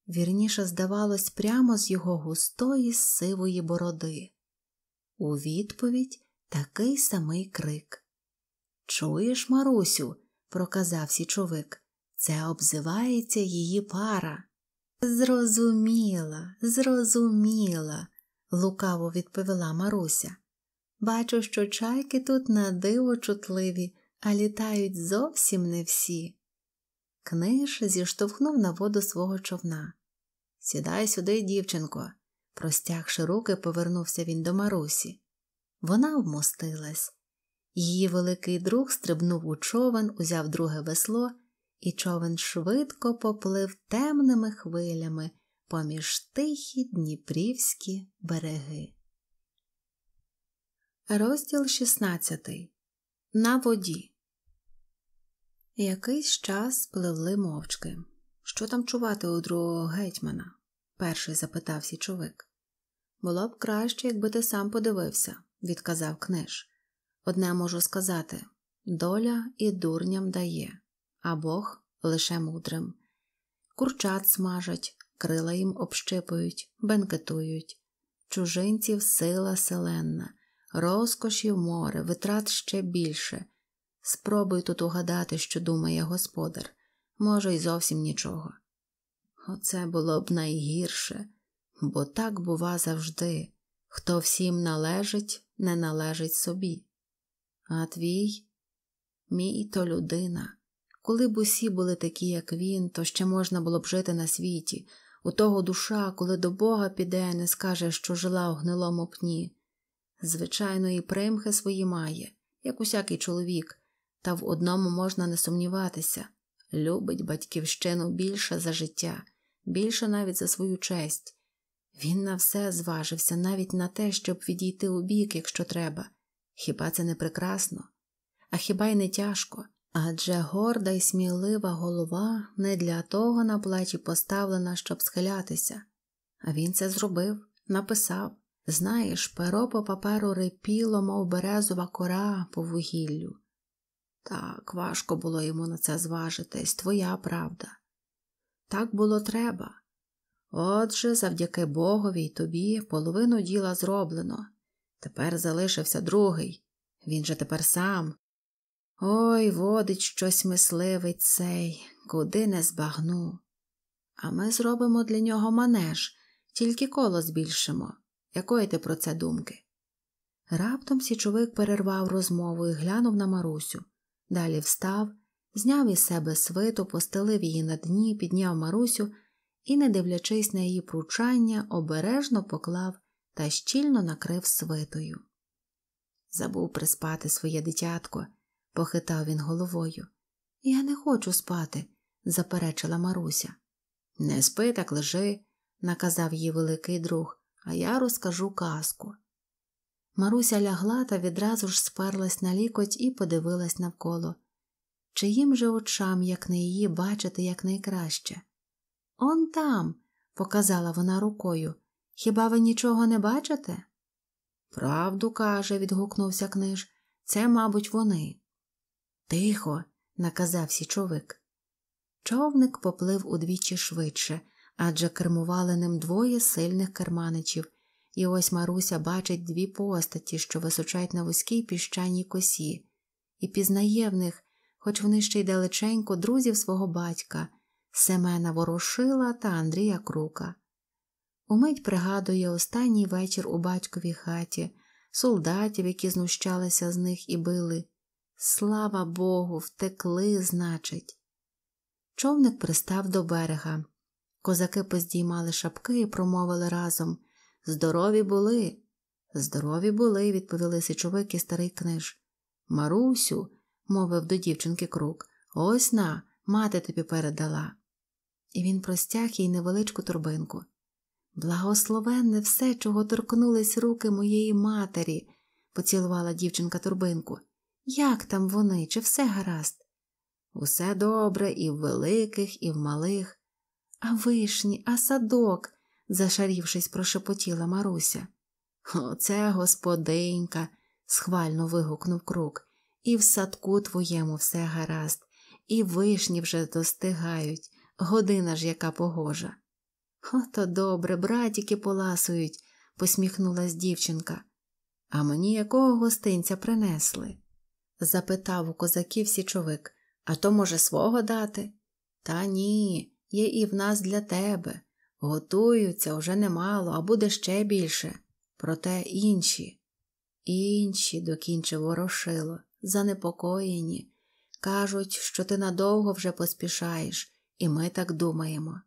Вірніше, здавалось, прямо з його густої сивої бороди. У відповідь такий самий крик. Чуєш, Марусю, проказав січовик, це обзивається її пара. Зрозуміла, зрозуміла, лукаво відповіла Маруся. Бачу, що чайки тут на диво чутливі, а літають зовсім не всі. Книж зіштовхнув на воду свого човна. Сідай сюди, дівчинко, простягши руки, повернувся він до Марусі. Вона вмостилась. Її великий друг стрибнув у човен, узяв друге весло, і човен швидко поплив темними хвилями поміж тихі дніпрівські береги. Розділ 16. На воді. Якийсь час пливли мовчки. Що там чувати у другого гетьмана? перший запитав січовик. Було б краще, якби ти сам подивився, відказав книж. Одне можу сказати доля і дурням дає, а Бог лише мудрим. Курчат смажать, крила їм общипують, бенкетують, чужинців сила селенна, розкошів море, витрат ще більше. Спробуй тут угадати, що думає господар, може, й зовсім нічого. Оце було б найгірше, бо так бува завжди хто всім належить, не належить собі. А твій, мій то людина. Коли б усі були такі, як він, то ще можна було б жити на світі, у того душа, коли до Бога піде, не скаже, що жила у гнилому пні. Звичайно, і примхи свої має, як усякий чоловік, та в одному можна не сумніватися любить батьківщину більше за життя, більше навіть за свою честь. Він на все зважився, навіть на те, щоб відійти у бік, якщо треба. Хіба це не прекрасно? А хіба й не тяжко? адже горда і смілива голова не для того на плечі поставлена, щоб схилятися. А він це зробив, написав знаєш, перо по паперу рипіло, мов березова кора по вугіллю. Так, важко було йому на це зважитись, твоя правда. Так було треба. Отже, завдяки Богові й тобі половину діла зроблено. Тепер залишився другий. Він же тепер сам, Ой, водить щось мисливий цей, куди не збагну. А ми зробимо для нього манеж, тільки коло збільшимо. Якої ти про це думки? Раптом січовик перервав розмову і глянув на Марусю. Далі встав, зняв із себе свиту, постелив її на дні, підняв Марусю і, не дивлячись на її пручання, обережно поклав та щільно накрив свитою. Забув приспати своє дитятко похитав він головою. Я не хочу спати, заперечила Маруся. Не спи, так лежи, наказав її великий друг, а я розкажу казку. Маруся лягла та відразу ж сперлась на лікоть і подивилась навколо. Чиїм же очам, як не її, бачити якнайкраще? Он там, показала вона рукою, хіба ви нічого не бачите? Правду каже, відгукнувся книж. Це, мабуть, вони. Тихо, наказав січовик. Човник поплив удвічі швидше, адже кермували ним двоє сильних керманичів, і ось Маруся бачить дві постаті, що височать на вузькій піщаній косі, і пізнає в них, хоч вони ще й далеченько, друзів свого батька, Семена Ворошила та Андрія Крука. Умить пригадує останній вечір у батьковій хаті, солдатів, які знущалися з них і били. Слава Богу, втекли, значить. Човник пристав до берега. Козаки поздіймали шапки і промовили разом Здорові були. Здорові були, відповіли січовик і старий книж. Марусю, мовив до дівчинки крук, ось на, мати тобі передала. І він простяг їй невеличку торбинку. Благословенне все, чого торкнулись руки моєї матері, поцілувала дівчинка торбинку. Як там вони, чи все гаразд? Усе добре і в великих, і в малих, а вишні, а садок, зашарівшись, прошепотіла Маруся. Оце господинька, схвально вигукнув крук, і в садку твоєму все гаразд, і вишні вже достигають, година ж яка погожа. Ото добре, братіки поласують, посміхнулась дівчинка. А мені якого гостинця принесли? запитав у козаків січовик, а то, може, свого дати? Та ні, є і в нас для тебе. Готуються уже немало, а буде ще більше. Проте інші. Інші, докінчив ворошило, занепокоєні. Кажуть, що ти надовго вже поспішаєш, і ми так думаємо.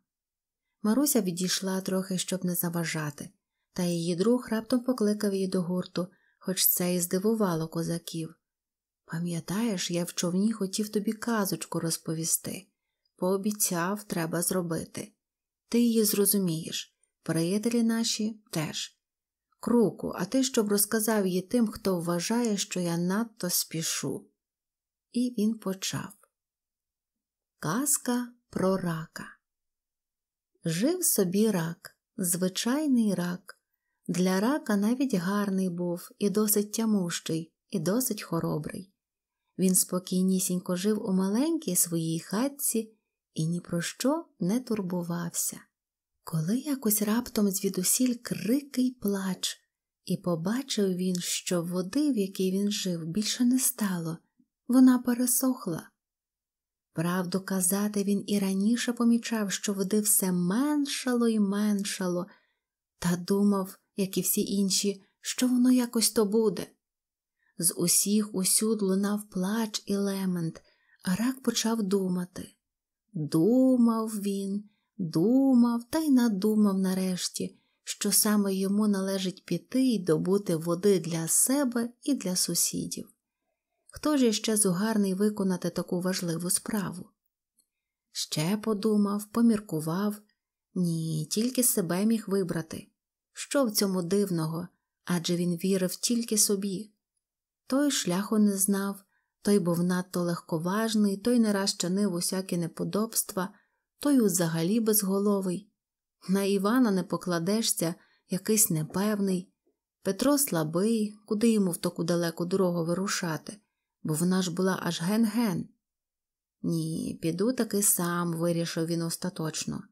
Маруся відійшла трохи, щоб не заважати, та її друг раптом покликав її до гурту, хоч це і здивувало козаків. Пам'ятаєш, я в човні хотів тобі казочку розповісти. Пообіцяв, треба зробити. Ти її зрозумієш, приятелі наші теж. Круку, а ти щоб розказав її тим, хто вважає, що я надто спішу. І він почав. Казка про рака. Жив собі рак, звичайний рак. Для рака навіть гарний був, і досить тямущий, і досить хоробрий. Він спокійнісінько жив у маленькій своїй хатці і ні про що не турбувався. Коли якось раптом звідусіль крики й плач, і побачив він, що води, в якій він жив, більше не стало, вона пересохла. Правду казати, він і раніше помічав, що води все меншало й меншало, та думав, як і всі інші, що воно якось то буде. З усіх усюд лунав плач і лемент, а рак почав думати. Думав він, думав та й надумав нарешті, що саме йому належить піти й добути води для себе і для сусідів. Хто ж іще зугарний виконати таку важливу справу? Ще подумав, поміркував ні, тільки себе міг вибрати. Що в цьому дивного? Адже він вірив тільки собі. Той шляху не знав, той був надто легковажний, той не раз чинив усякі неподобства, той узагалі безголовий. На Івана не покладешся, якийсь непевний. Петро слабий, куди йому в таку далеку дорогу вирушати, бо вона ж була аж ген-ген. Ні, піду таки сам, вирішив він остаточно.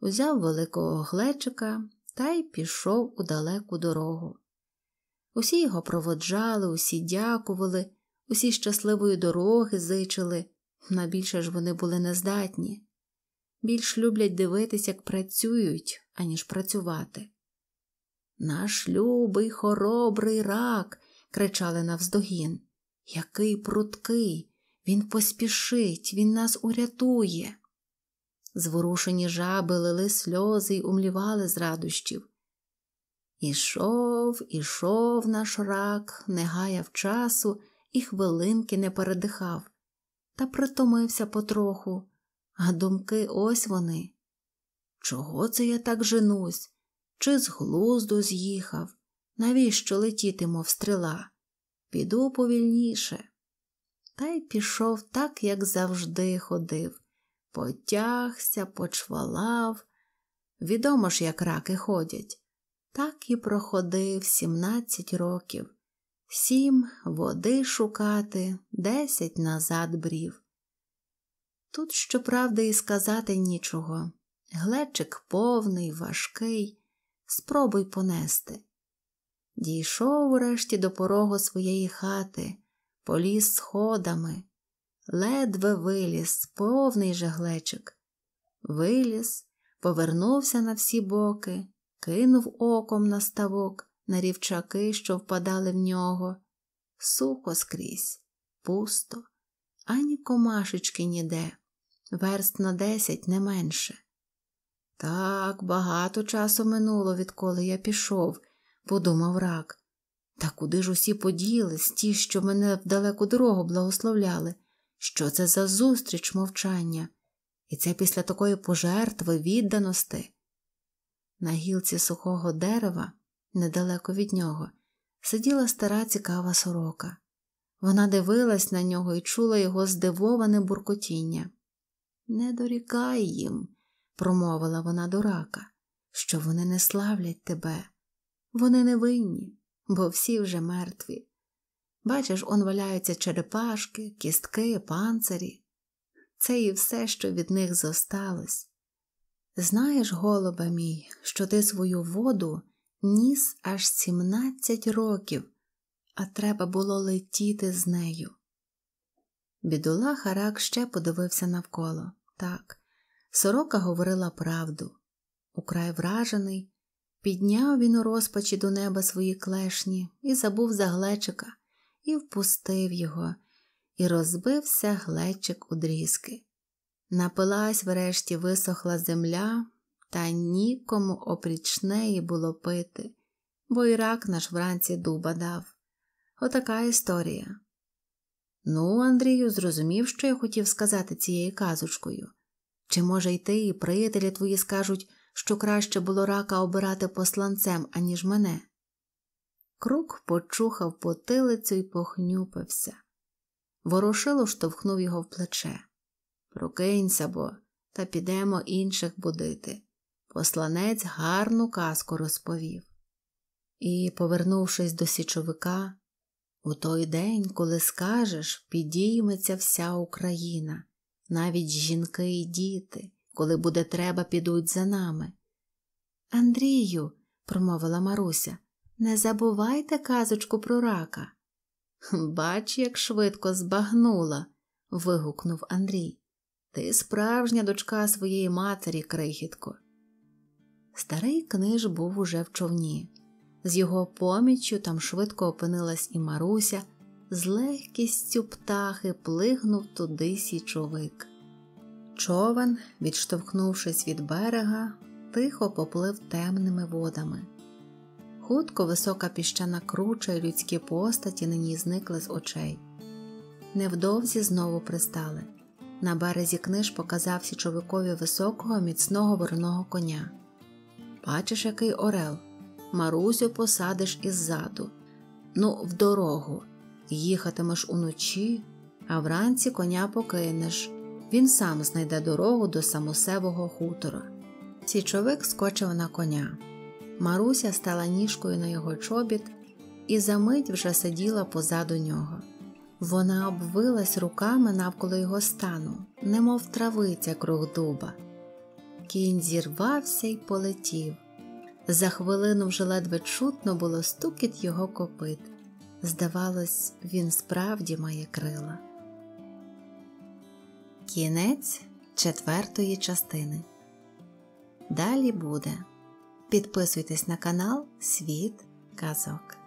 Узяв великого глечика та й пішов у далеку дорогу. Усі його проводжали, усі дякували, усі щасливої дороги зичили, на більше ж вони були нездатні. Більш люблять дивитись, як працюють, аніж працювати. Наш любий хоробрий рак, кричали навздогін. Який пруткий, він поспішить, він нас урятує. Зворушені жаби лили сльози й умлівали з радощів. Ішов, ішов наш рак, не гаяв часу і хвилинки не передихав, та притомився потроху, а думки ось вони. Чого це я так женусь? Чи з глузду з'їхав? Навіщо летіти, мов стріла? Піду повільніше. Та й пішов так, як завжди ходив. Потягся, почвалав. Відомо ж, як раки ходять. Так і проходив сімнадцять років, сім води шукати, десять назад брів. Тут, щоправда, і сказати нічого. Глечик повний, важкий, спробуй понести. Дійшов врешті до порогу своєї хати, поліз сходами, ледве виліз, повний же глечик. Виліз, повернувся на всі боки кинув оком на ставок, на рівчаки, що впадали в нього. Сухо скрізь, пусто, ані комашечки ніде, верст на десять не менше. Так, багато часу минуло, відколи я пішов, подумав рак. Та куди ж усі поділись, ті, що мене в далеку дорогу благословляли? Що це за зустріч мовчання? І це після такої пожертви, відданості? На гілці сухого дерева, недалеко від нього, сиділа стара цікава сорока. Вона дивилась на нього і чула його здивоване буркотіння. Не дорікай їм, промовила вона до рака, що вони не славлять тебе. Вони не винні, бо всі вже мертві. Бачиш, он валяються черепашки, кістки, панцирі. Це і все, що від них зосталось. Знаєш, голубе мій, що ти свою воду ніс аж сімнадцять років, а треба було летіти з нею. Бідула Харак ще подивився навколо. Так, сорока говорила правду. Украй вражений, підняв він у розпачі до неба свої клешні і забув за глечика, і впустив його, і розбився глечик у дрізки. Напилась врешті висохла земля, та нікому опріч неї було пити, бо і рак наш вранці дуба дав. Отака історія. Ну, Андрію, зрозумів, що я хотів сказати цією казочкою. Чи може й ти, і приятелі твої скажуть, що краще було рака обирати посланцем, аніж мене? Крук почухав потилицю і похнюпився. Ворошило штовхнув його в плече. Прокинься бо, та підемо інших будити. Посланець гарну казку розповів. І, повернувшись до січовика, у той день, коли скажеш, підійметься вся Україна, навіть жінки і діти, коли буде треба, підуть за нами. Андрію, промовила Маруся, не забувайте казочку про рака. Бач, як швидко збагнула. вигукнув Андрій. Ти справжня дочка своєї матері, крихітко. Старий книж був уже в човні. З його поміччю там швидко опинилась і Маруся, з легкістю птахи плигнув туди січовик. Човен, відштовхнувшись від берега, тихо поплив темними водами. Хутко висока піщана круча і людські постаті на ній зникли з очей. Невдовзі знову пристали. На березі книж показався січовикові високого міцного вороного коня. Бачиш, який орел. Марусю посадиш іззаду. Ну, в дорогу. Їхатимеш уночі, а вранці коня покинеш. Він сам знайде дорогу до самосевого хутора. Січовик скочив на коня. Маруся стала ніжкою на його чобіт і за мить вже сиділа позаду нього. Вона обвилась руками навколо його стану, немов травиця круг дуба. Кінь зірвався й полетів. За хвилину вже ледве чутно було стукіт його копит. Здавалось, він справді має крила. Кінець четвертої частини. Далі буде. Підписуйтесь на канал Світ Казок.